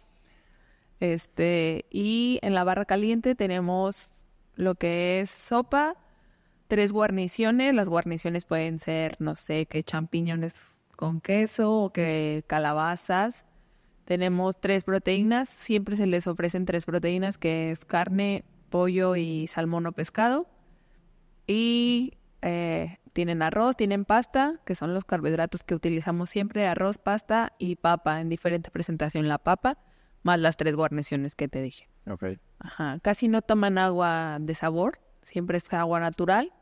Este, y en la barra caliente tenemos lo que es sopa, tres guarniciones. Las guarniciones pueden ser, no sé, qué champiñones con queso o que calabazas. Tenemos tres proteínas, siempre se les ofrecen tres proteínas, que es carne, pollo y salmón o pescado. Y eh, tienen arroz, tienen pasta, que son los carbohidratos que utilizamos siempre, arroz, pasta y papa, en diferente presentación la papa, más las tres guarniciones que te dije. Okay. Ajá. Casi no toman agua de sabor, siempre es agua natural.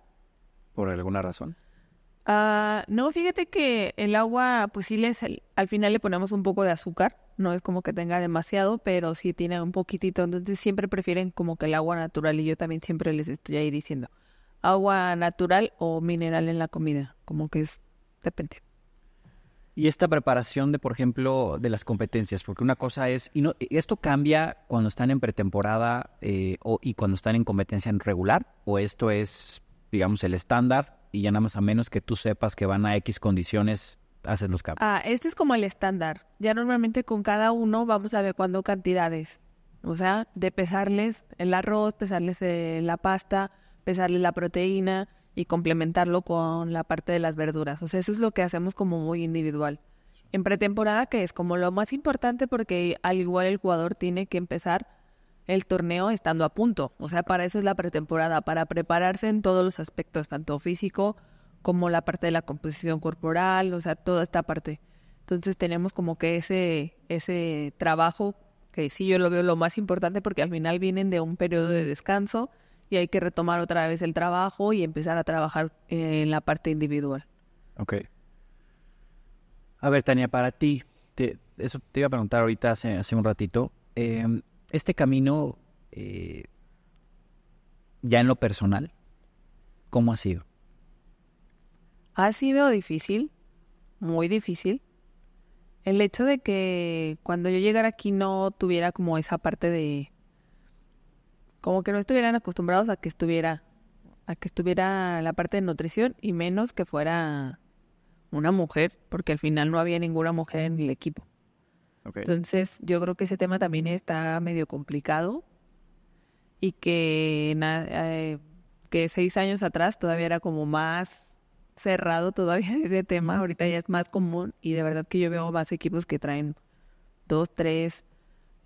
¿Por alguna razón? Ah, no, fíjate que el agua, pues sí, les, al final le ponemos un poco de azúcar, no es como que tenga demasiado, pero sí tiene un poquitito, entonces siempre prefieren como que el agua natural y yo también siempre les estoy ahí diciendo agua natural o mineral en la comida, como que es, depende. Y esta preparación de, por ejemplo, de las competencias, porque una cosa es, y ¿esto cambia cuando están en pretemporada eh, o, y cuando están en competencia en regular? ¿O esto es, digamos, el estándar y ya nada más a menos que tú sepas que van a X condiciones, haces los cambios. Ah, este es como el estándar. Ya normalmente con cada uno vamos adecuando cantidades. O sea, de pesarles el arroz, pesarles eh, la pasta, pesarles la proteína y complementarlo con la parte de las verduras. O sea, eso es lo que hacemos como muy individual. En pretemporada, que es como lo más importante porque al igual el jugador tiene que empezar el torneo estando a punto. O sea, para eso es la pretemporada, para prepararse en todos los aspectos, tanto físico como la parte de la composición corporal, o sea, toda esta parte. Entonces tenemos como que ese, ese trabajo que sí yo lo veo lo más importante porque al final vienen de un periodo de descanso y hay que retomar otra vez el trabajo y empezar a trabajar en la parte individual. Ok. A ver, Tania, para ti, eso te iba a preguntar ahorita hace, hace un ratito. Eh, este camino, eh, ya en lo personal, ¿cómo ha sido? Ha sido difícil, muy difícil. El hecho de que cuando yo llegara aquí no tuviera como esa parte de como que no estuvieran acostumbrados a que estuviera a que estuviera la parte de nutrición y menos que fuera una mujer, porque al final no había ninguna mujer en el equipo. Entonces, yo creo que ese tema también está medio complicado y que, eh, que seis años atrás todavía era como más cerrado todavía ese tema, ahorita ya es más común y de verdad que yo veo más equipos que traen dos, tres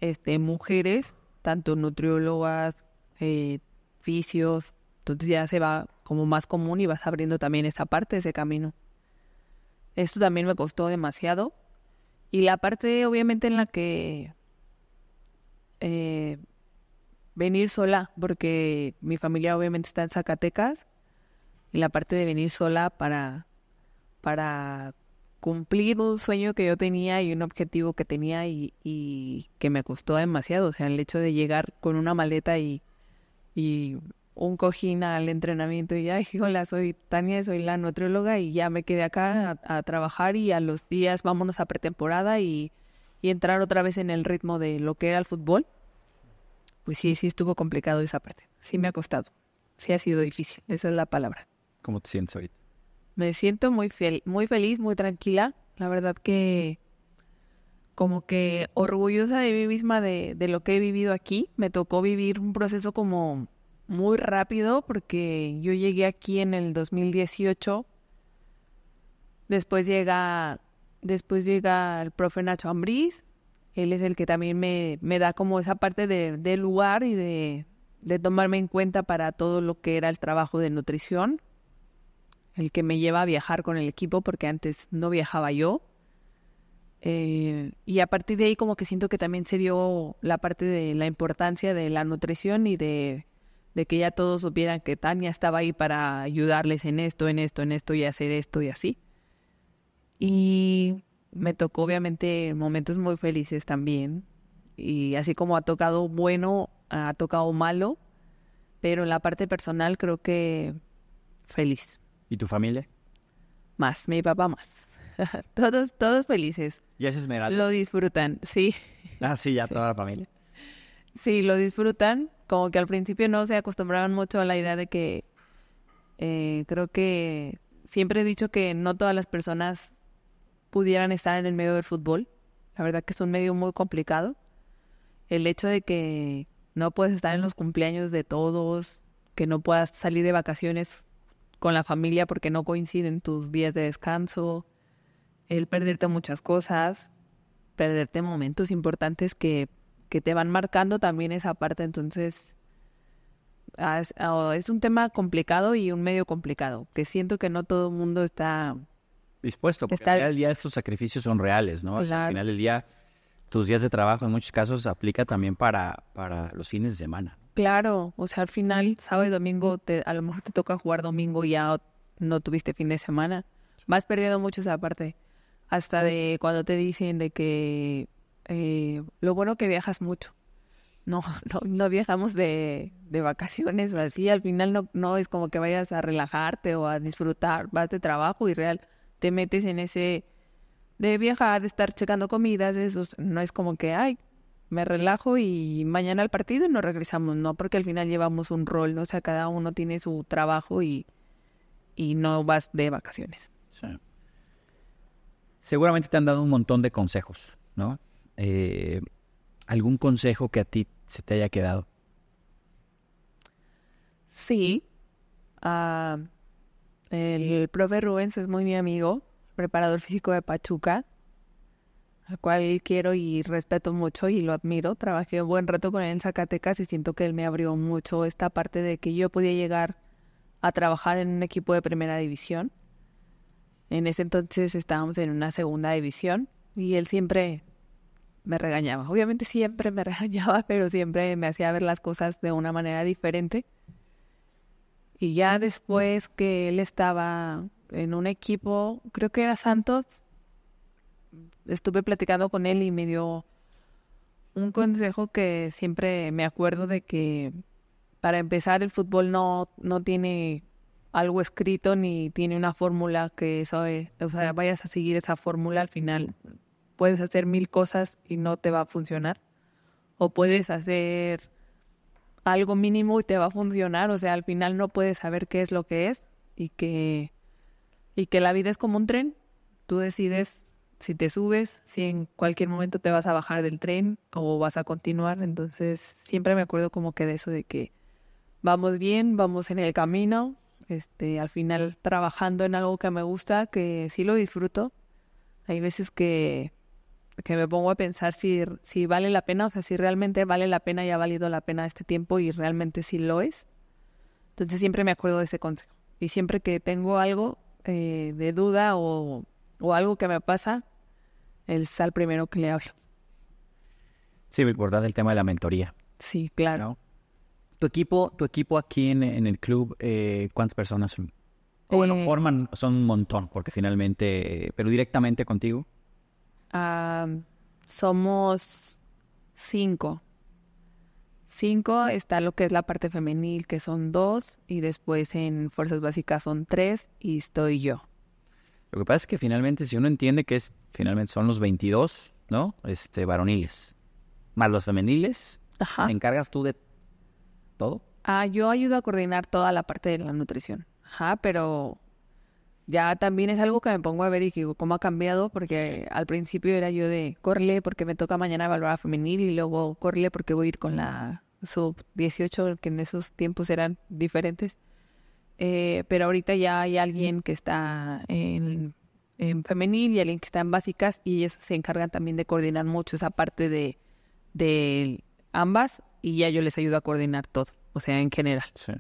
este, mujeres, tanto nutriólogas, eh, fisios, entonces ya se va como más común y vas abriendo también esa parte, ese camino. Esto también me costó demasiado, y la parte, obviamente, en la que eh, venir sola, porque mi familia obviamente está en Zacatecas, y la parte de venir sola para, para cumplir un sueño que yo tenía y un objetivo que tenía y, que me costó demasiado. O sea, el hecho de llegar con una maleta y un cojín al entrenamiento y ya dije, hola, soy Tania, soy la nutrióloga y ya me quedé acá a, trabajar y a los días vámonos a pretemporada y, entrar otra vez en el ritmo de lo que era el fútbol. Pues sí, sí estuvo complicado esa parte. Sí me ha costado. Sí ha sido difícil. Esa es la palabra. ¿Cómo te sientes ahorita? Me siento muy, fiel, muy feliz, muy tranquila. La verdad que como que orgullosa de mí misma de, de lo que he vivido aquí. Me tocó vivir un proceso como muy rápido porque yo llegué aquí en el 2018. Después llega, después llega el profe Nacho Ambriz. Él es el que también me, da como esa parte del de lugar y de, de tomarme en cuenta para todo lo que era el trabajo de nutrición. El que me lleva a viajar con el equipo porque antes no viajaba yo. Eh, y a partir de ahí como que siento que también se dio la parte de la importancia de la nutrición y de de que ya todos supieran que Tania estaba ahí para ayudarles en esto, en esto, en esto y hacer esto y así. Y me tocó obviamente momentos muy felices también. Y así como ha tocado bueno, ha tocado malo, pero en la parte personal creo que feliz. ¿Y tu familia? Más, mi papá más. todos, todos felices. ¿Ya es Esmeralda? Lo disfrutan, sí. Ah, sí, ya toda la familia. Sí, lo disfrutan como que al principio no se acostumbraban mucho a la idea de que eh, creo que siempre he dicho que no todas las personas pudieran estar en el medio del fútbol. La verdad que es un medio muy complicado. El hecho de que no puedes estar en los cumpleaños de todos, que no puedas salir de vacaciones con la familia porque no coinciden tus días de descanso, el perderte muchas cosas, perderte momentos importantes que que te van marcando también esa parte. Entonces, es, un tema complicado y un medio complicado, que siento que no todo el mundo está dispuesto, porque al final del día estos sacrificios son reales, ¿no? al final del día, tus días de trabajo en muchos casos aplica también para, para los fines de semana. Claro, o sea, al final, sábado y domingo, te, a lo mejor te toca jugar domingo y ya no tuviste fin de semana. Vas perdiendo mucho esa parte. Hasta de cuando te dicen de que eh, lo bueno que viajas mucho. No, no, viajamos de, de, vacaciones o así. Al final no, no es como que vayas a relajarte o a disfrutar. Vas de trabajo y real te metes en ese de viajar, de estar checando comidas. Eso no es como que, ay, me relajo y mañana al partido y no regresamos. No, porque al final llevamos un rol. O sea, cada uno tiene su trabajo y, y no vas de vacaciones. Seguramente te han dado un montón de consejos, ¿no? Eh, algún consejo que a ti se te haya quedado. Sí. Ah, el profe Rubens es muy mi amigo, preparador físico de Pachuca, al cual quiero y respeto mucho y lo admiro. Trabajé un buen rato con él en Zacatecas y siento que él me abrió mucho esta parte de que yo podía llegar a trabajar en un equipo de primera división. En ese entonces estábamos en una segunda división y él siempre me regañaba. Obviamente siempre me regañaba, pero siempre me hacía ver las cosas de una manera diferente. Y ya después que él estaba en un equipo, creo que era Santos, estuve platicando con él y me dio un consejo que siempre me acuerdo de que para empezar el fútbol no, no tiene algo escrito ni tiene una fórmula que eso es, o sea, vayas a seguir esa fórmula al final puedes hacer mil cosas y no te va a funcionar. O puedes hacer algo mínimo y te va a funcionar. O sea, al final no puedes saber qué es lo que es y que, y que la vida es como un tren. Tú decides si te subes, si en cualquier momento te vas a bajar del tren o vas a continuar. Entonces, siempre me acuerdo como que de eso de que vamos bien, vamos en el camino, este, al final trabajando en algo que me gusta, que sí lo disfruto. Hay veces que que me pongo a pensar si, si vale la pena, o sea, si realmente vale la pena y ha valido la pena este tiempo y realmente sí lo es. Entonces siempre me acuerdo de ese consejo. Y siempre que tengo algo eh, de duda o, o algo que me pasa, el sal primero que le hablo. Sí, me acordás del tema de la mentoría. Sí, claro. Tu equipo, tu equipo aquí en, el club, eh, ¿cuántas personas son? Eh, forman, son un montón, porque finalmente, pero directamente contigo somos cinco. Cinco está lo que es la parte femenil, que son dos, y después en fuerzas básicas son tres, y estoy yo. Lo que pasa es que finalmente, si uno entiende que es, finalmente son los 22, ¿no? Este, varoniles, más los femeniles, Ajá. ¿te encargas tú de todo? Ah, yo ayudo a coordinar toda la parte de la nutrición. Ajá, pero ya también es algo que me pongo a ver y digo, ¿cómo ha cambiado? Porque al principio era yo de, corle porque me toca mañana evaluar a femenil y luego corle porque voy a ir con la sub 18, que en esos tiempos eran diferentes. Eh, pero ahorita ya hay alguien que está en, femenil y alguien que está en básicas y ellos se encargan también de coordinar mucho esa parte de, de ambas y ya yo les ayudo a coordinar todo, o sea, en general. Sí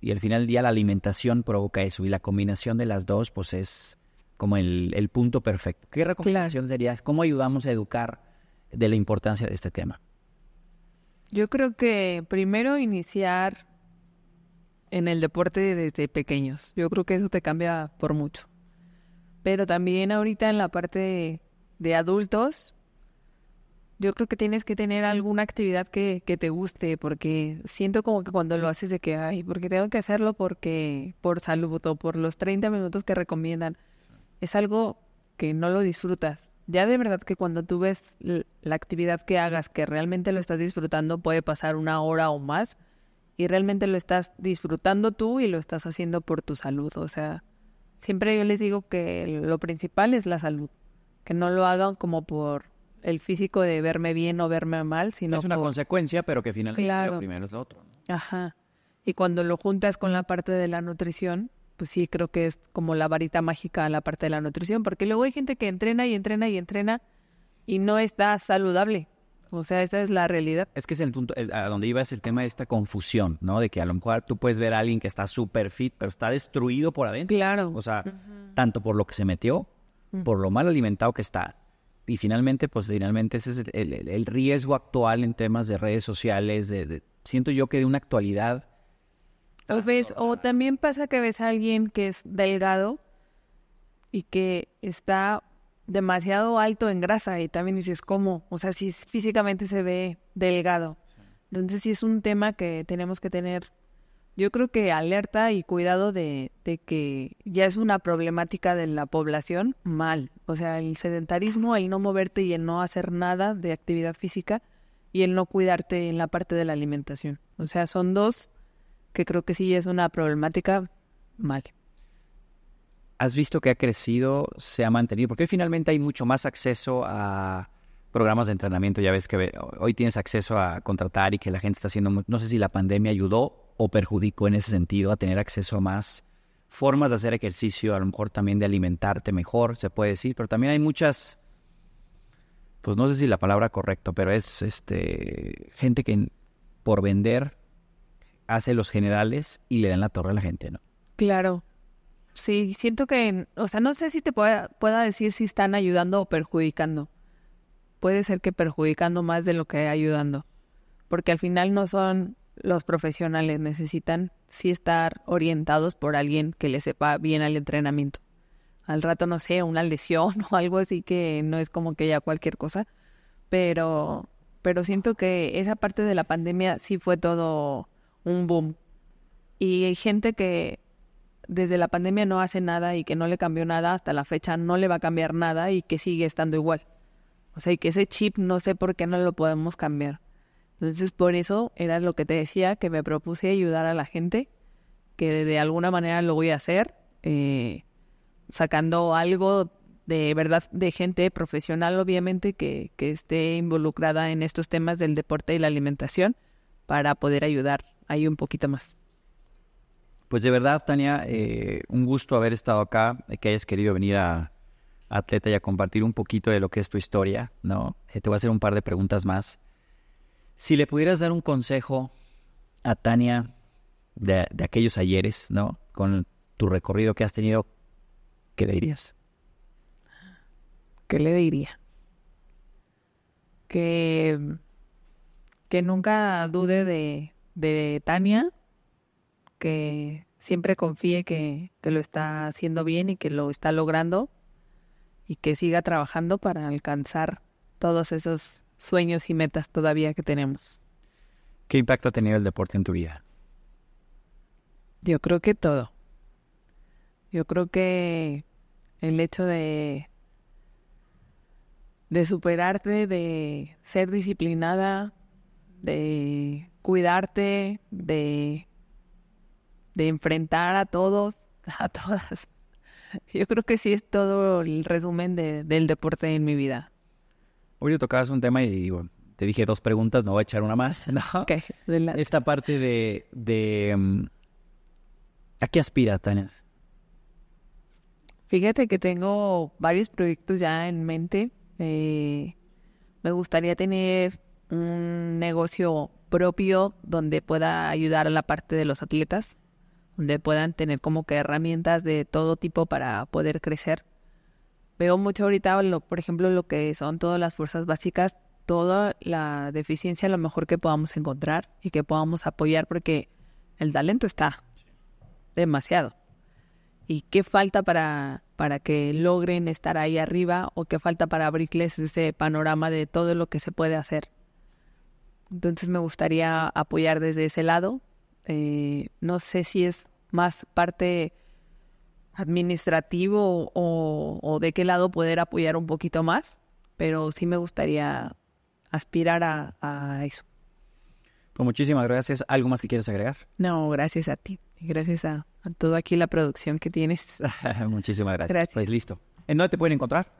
y al final del día la alimentación provoca eso y la combinación de las dos pues es como el, punto perfecto. ¿Qué recomendación sería? ¿Cómo ayudamos a educar de la importancia de este tema? Yo creo que primero iniciar en el deporte desde pequeños. Yo creo que eso te cambia por mucho. Pero también ahorita en la parte de adultos, yo creo que tienes que tener alguna actividad que, te guste, porque siento como que cuando lo haces de que, hay, porque tengo que hacerlo porque por salud o por los 30 minutos que recomiendan, es algo que no lo disfrutas. Ya de verdad que cuando tú ves la actividad que hagas, que realmente lo estás disfrutando, puede pasar una hora o más y realmente lo estás disfrutando tú y lo estás haciendo por tu salud. O sea, siempre yo les digo que lo principal es la salud, que no lo hagan como por el físico de verme bien o verme mal, sino... Es una consecuencia, pero que finalmente lo primero es lo otro. Ajá. Y cuando lo juntas con la parte de la nutrición, pues sí, creo que es como la varita mágica la parte de la nutrición, porque luego hay gente que entrena y entrena y entrena y no está saludable. O sea, esa es la realidad. Es que es el punto, a donde iba es el tema de esta confusión, ¿no? De que a lo mejor tú puedes ver a alguien que está super fit, pero está destruido por adentro. Claro. O sea, tanto por lo que se metió, por lo mal alimentado que está, y finalmente, pues finalmente ese es el, riesgo actual en temas de redes sociales, de, siento yo que de una actualidad. O, o también pasa que ves a alguien que es delgado y que está demasiado alto en grasa y también dices, ¿cómo? O sea, si físicamente se ve delgado. Entonces sí es un tema que tenemos que tener, yo creo que alerta y cuidado de, de que ya es una problemática de la población mal, o sea, el sedentarismo, el no moverte y el no hacer nada de actividad física y el no cuidarte en la parte de la alimentación. O sea, son dos que creo que sí es una problemática mal. ¿Has visto que ha crecido, se ha mantenido? Porque finalmente hay mucho más acceso a programas de entrenamiento. Ya ves que hoy tienes acceso a contratar y que la gente está haciendo... No sé si la pandemia ayudó o perjudicó en ese sentido a tener acceso a más formas de hacer ejercicio, a lo mejor también de alimentarte mejor, se puede decir, pero también hay muchas, pues no sé si la palabra correcta, pero es este gente que por vender hace los generales y le dan la torre a la gente, ¿no? Claro. Sí, siento que, o sea, no sé si te pueda, pueda decir si están ayudando o perjudicando. Puede ser que perjudicando más de lo que ayudando, porque al final no son los profesionales necesitan sí estar orientados por alguien que le sepa bien al entrenamiento. Al rato, no sé, una lesión o algo así que no es como que ya cualquier cosa, pero, pero siento que esa parte de la pandemia sí fue todo un boom. Y hay gente que desde la pandemia no hace nada y que no le cambió nada, hasta la fecha no le va a cambiar nada y que sigue estando igual. O sea, y que ese chip no sé por qué no lo podemos cambiar. Entonces, por eso era lo que te decía, que me propuse ayudar a la gente, que de alguna manera lo voy a hacer, eh, sacando algo de verdad de gente profesional, obviamente, que, que, esté involucrada en estos temas del deporte y la alimentación, para poder ayudar ahí un poquito más. Pues de verdad, Tania, eh, un gusto haber estado acá, que hayas querido venir a, Atleta y a compartir un poquito de lo que es tu historia, ¿no? Eh, te voy a hacer un par de preguntas más. Si le pudieras dar un consejo a Tania de, aquellos ayeres, ¿no? Con tu recorrido que has tenido, ¿qué le dirías? ¿Qué le diría? Que, que nunca dude de, Tania, que siempre confíe que, que, lo está haciendo bien y que lo está logrando y que siga trabajando para alcanzar todos esos sueños y metas todavía que tenemos. ¿Qué impacto ha tenido el deporte en tu vida? Yo creo que todo. Yo creo que el hecho de, de superarte, de ser disciplinada, de cuidarte, de, de enfrentar a todos, a todas. Yo creo que sí es todo el resumen del deporte en mi vida. Hoy te tocabas un tema y te dije dos preguntas, no voy a echar una más. ¿no? Esta parte de, mm, ¿A qué aspira Tania? Fíjate que tengo varios proyectos ya en mente. Eh, me gustaría tener un negocio propio donde pueda ayudar a la parte de los atletas, donde puedan tener como que herramientas de todo tipo para poder crecer veo mucho ahorita, lo, por ejemplo, lo que son todas las fuerzas básicas, toda la deficiencia, lo mejor que podamos encontrar y que podamos apoyar, porque el talento está demasiado. ¿Y qué falta para, para que logren estar ahí arriba o qué falta para abrirles ese panorama de todo lo que se puede hacer? Entonces me gustaría apoyar desde ese lado. Eh, no sé si es más parte administrativo o, de qué lado poder apoyar un poquito más, pero sí me gustaría aspirar a, eso. Pues muchísimas gracias. ¿Algo más que quieras agregar? No, gracias a ti. Gracias a, a toda aquí la producción que tienes. muchísimas gracias. Pues listo. ¿En dónde te pueden encontrar?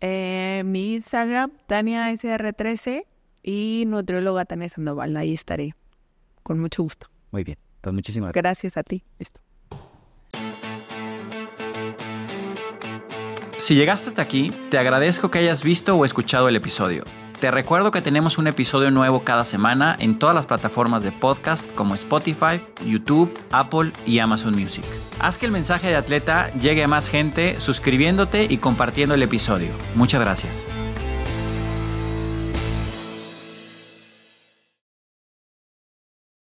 Eh, mi Instagram, TaniaSR13 y nutrióloga Tania Sandoval. Ahí estaré. Con mucho gusto. Muy bien. Entonces pues muchísimas gracias. Gracias a ti. Listo. Si llegaste hasta aquí, te agradezco que hayas visto o escuchado el episodio. Te recuerdo que tenemos un episodio nuevo cada semana en todas las plataformas de podcast como Spotify, YouTube, Apple y Amazon Music. Haz que el mensaje de atleta llegue a más gente suscribiéndote y compartiendo el episodio. Muchas gracias.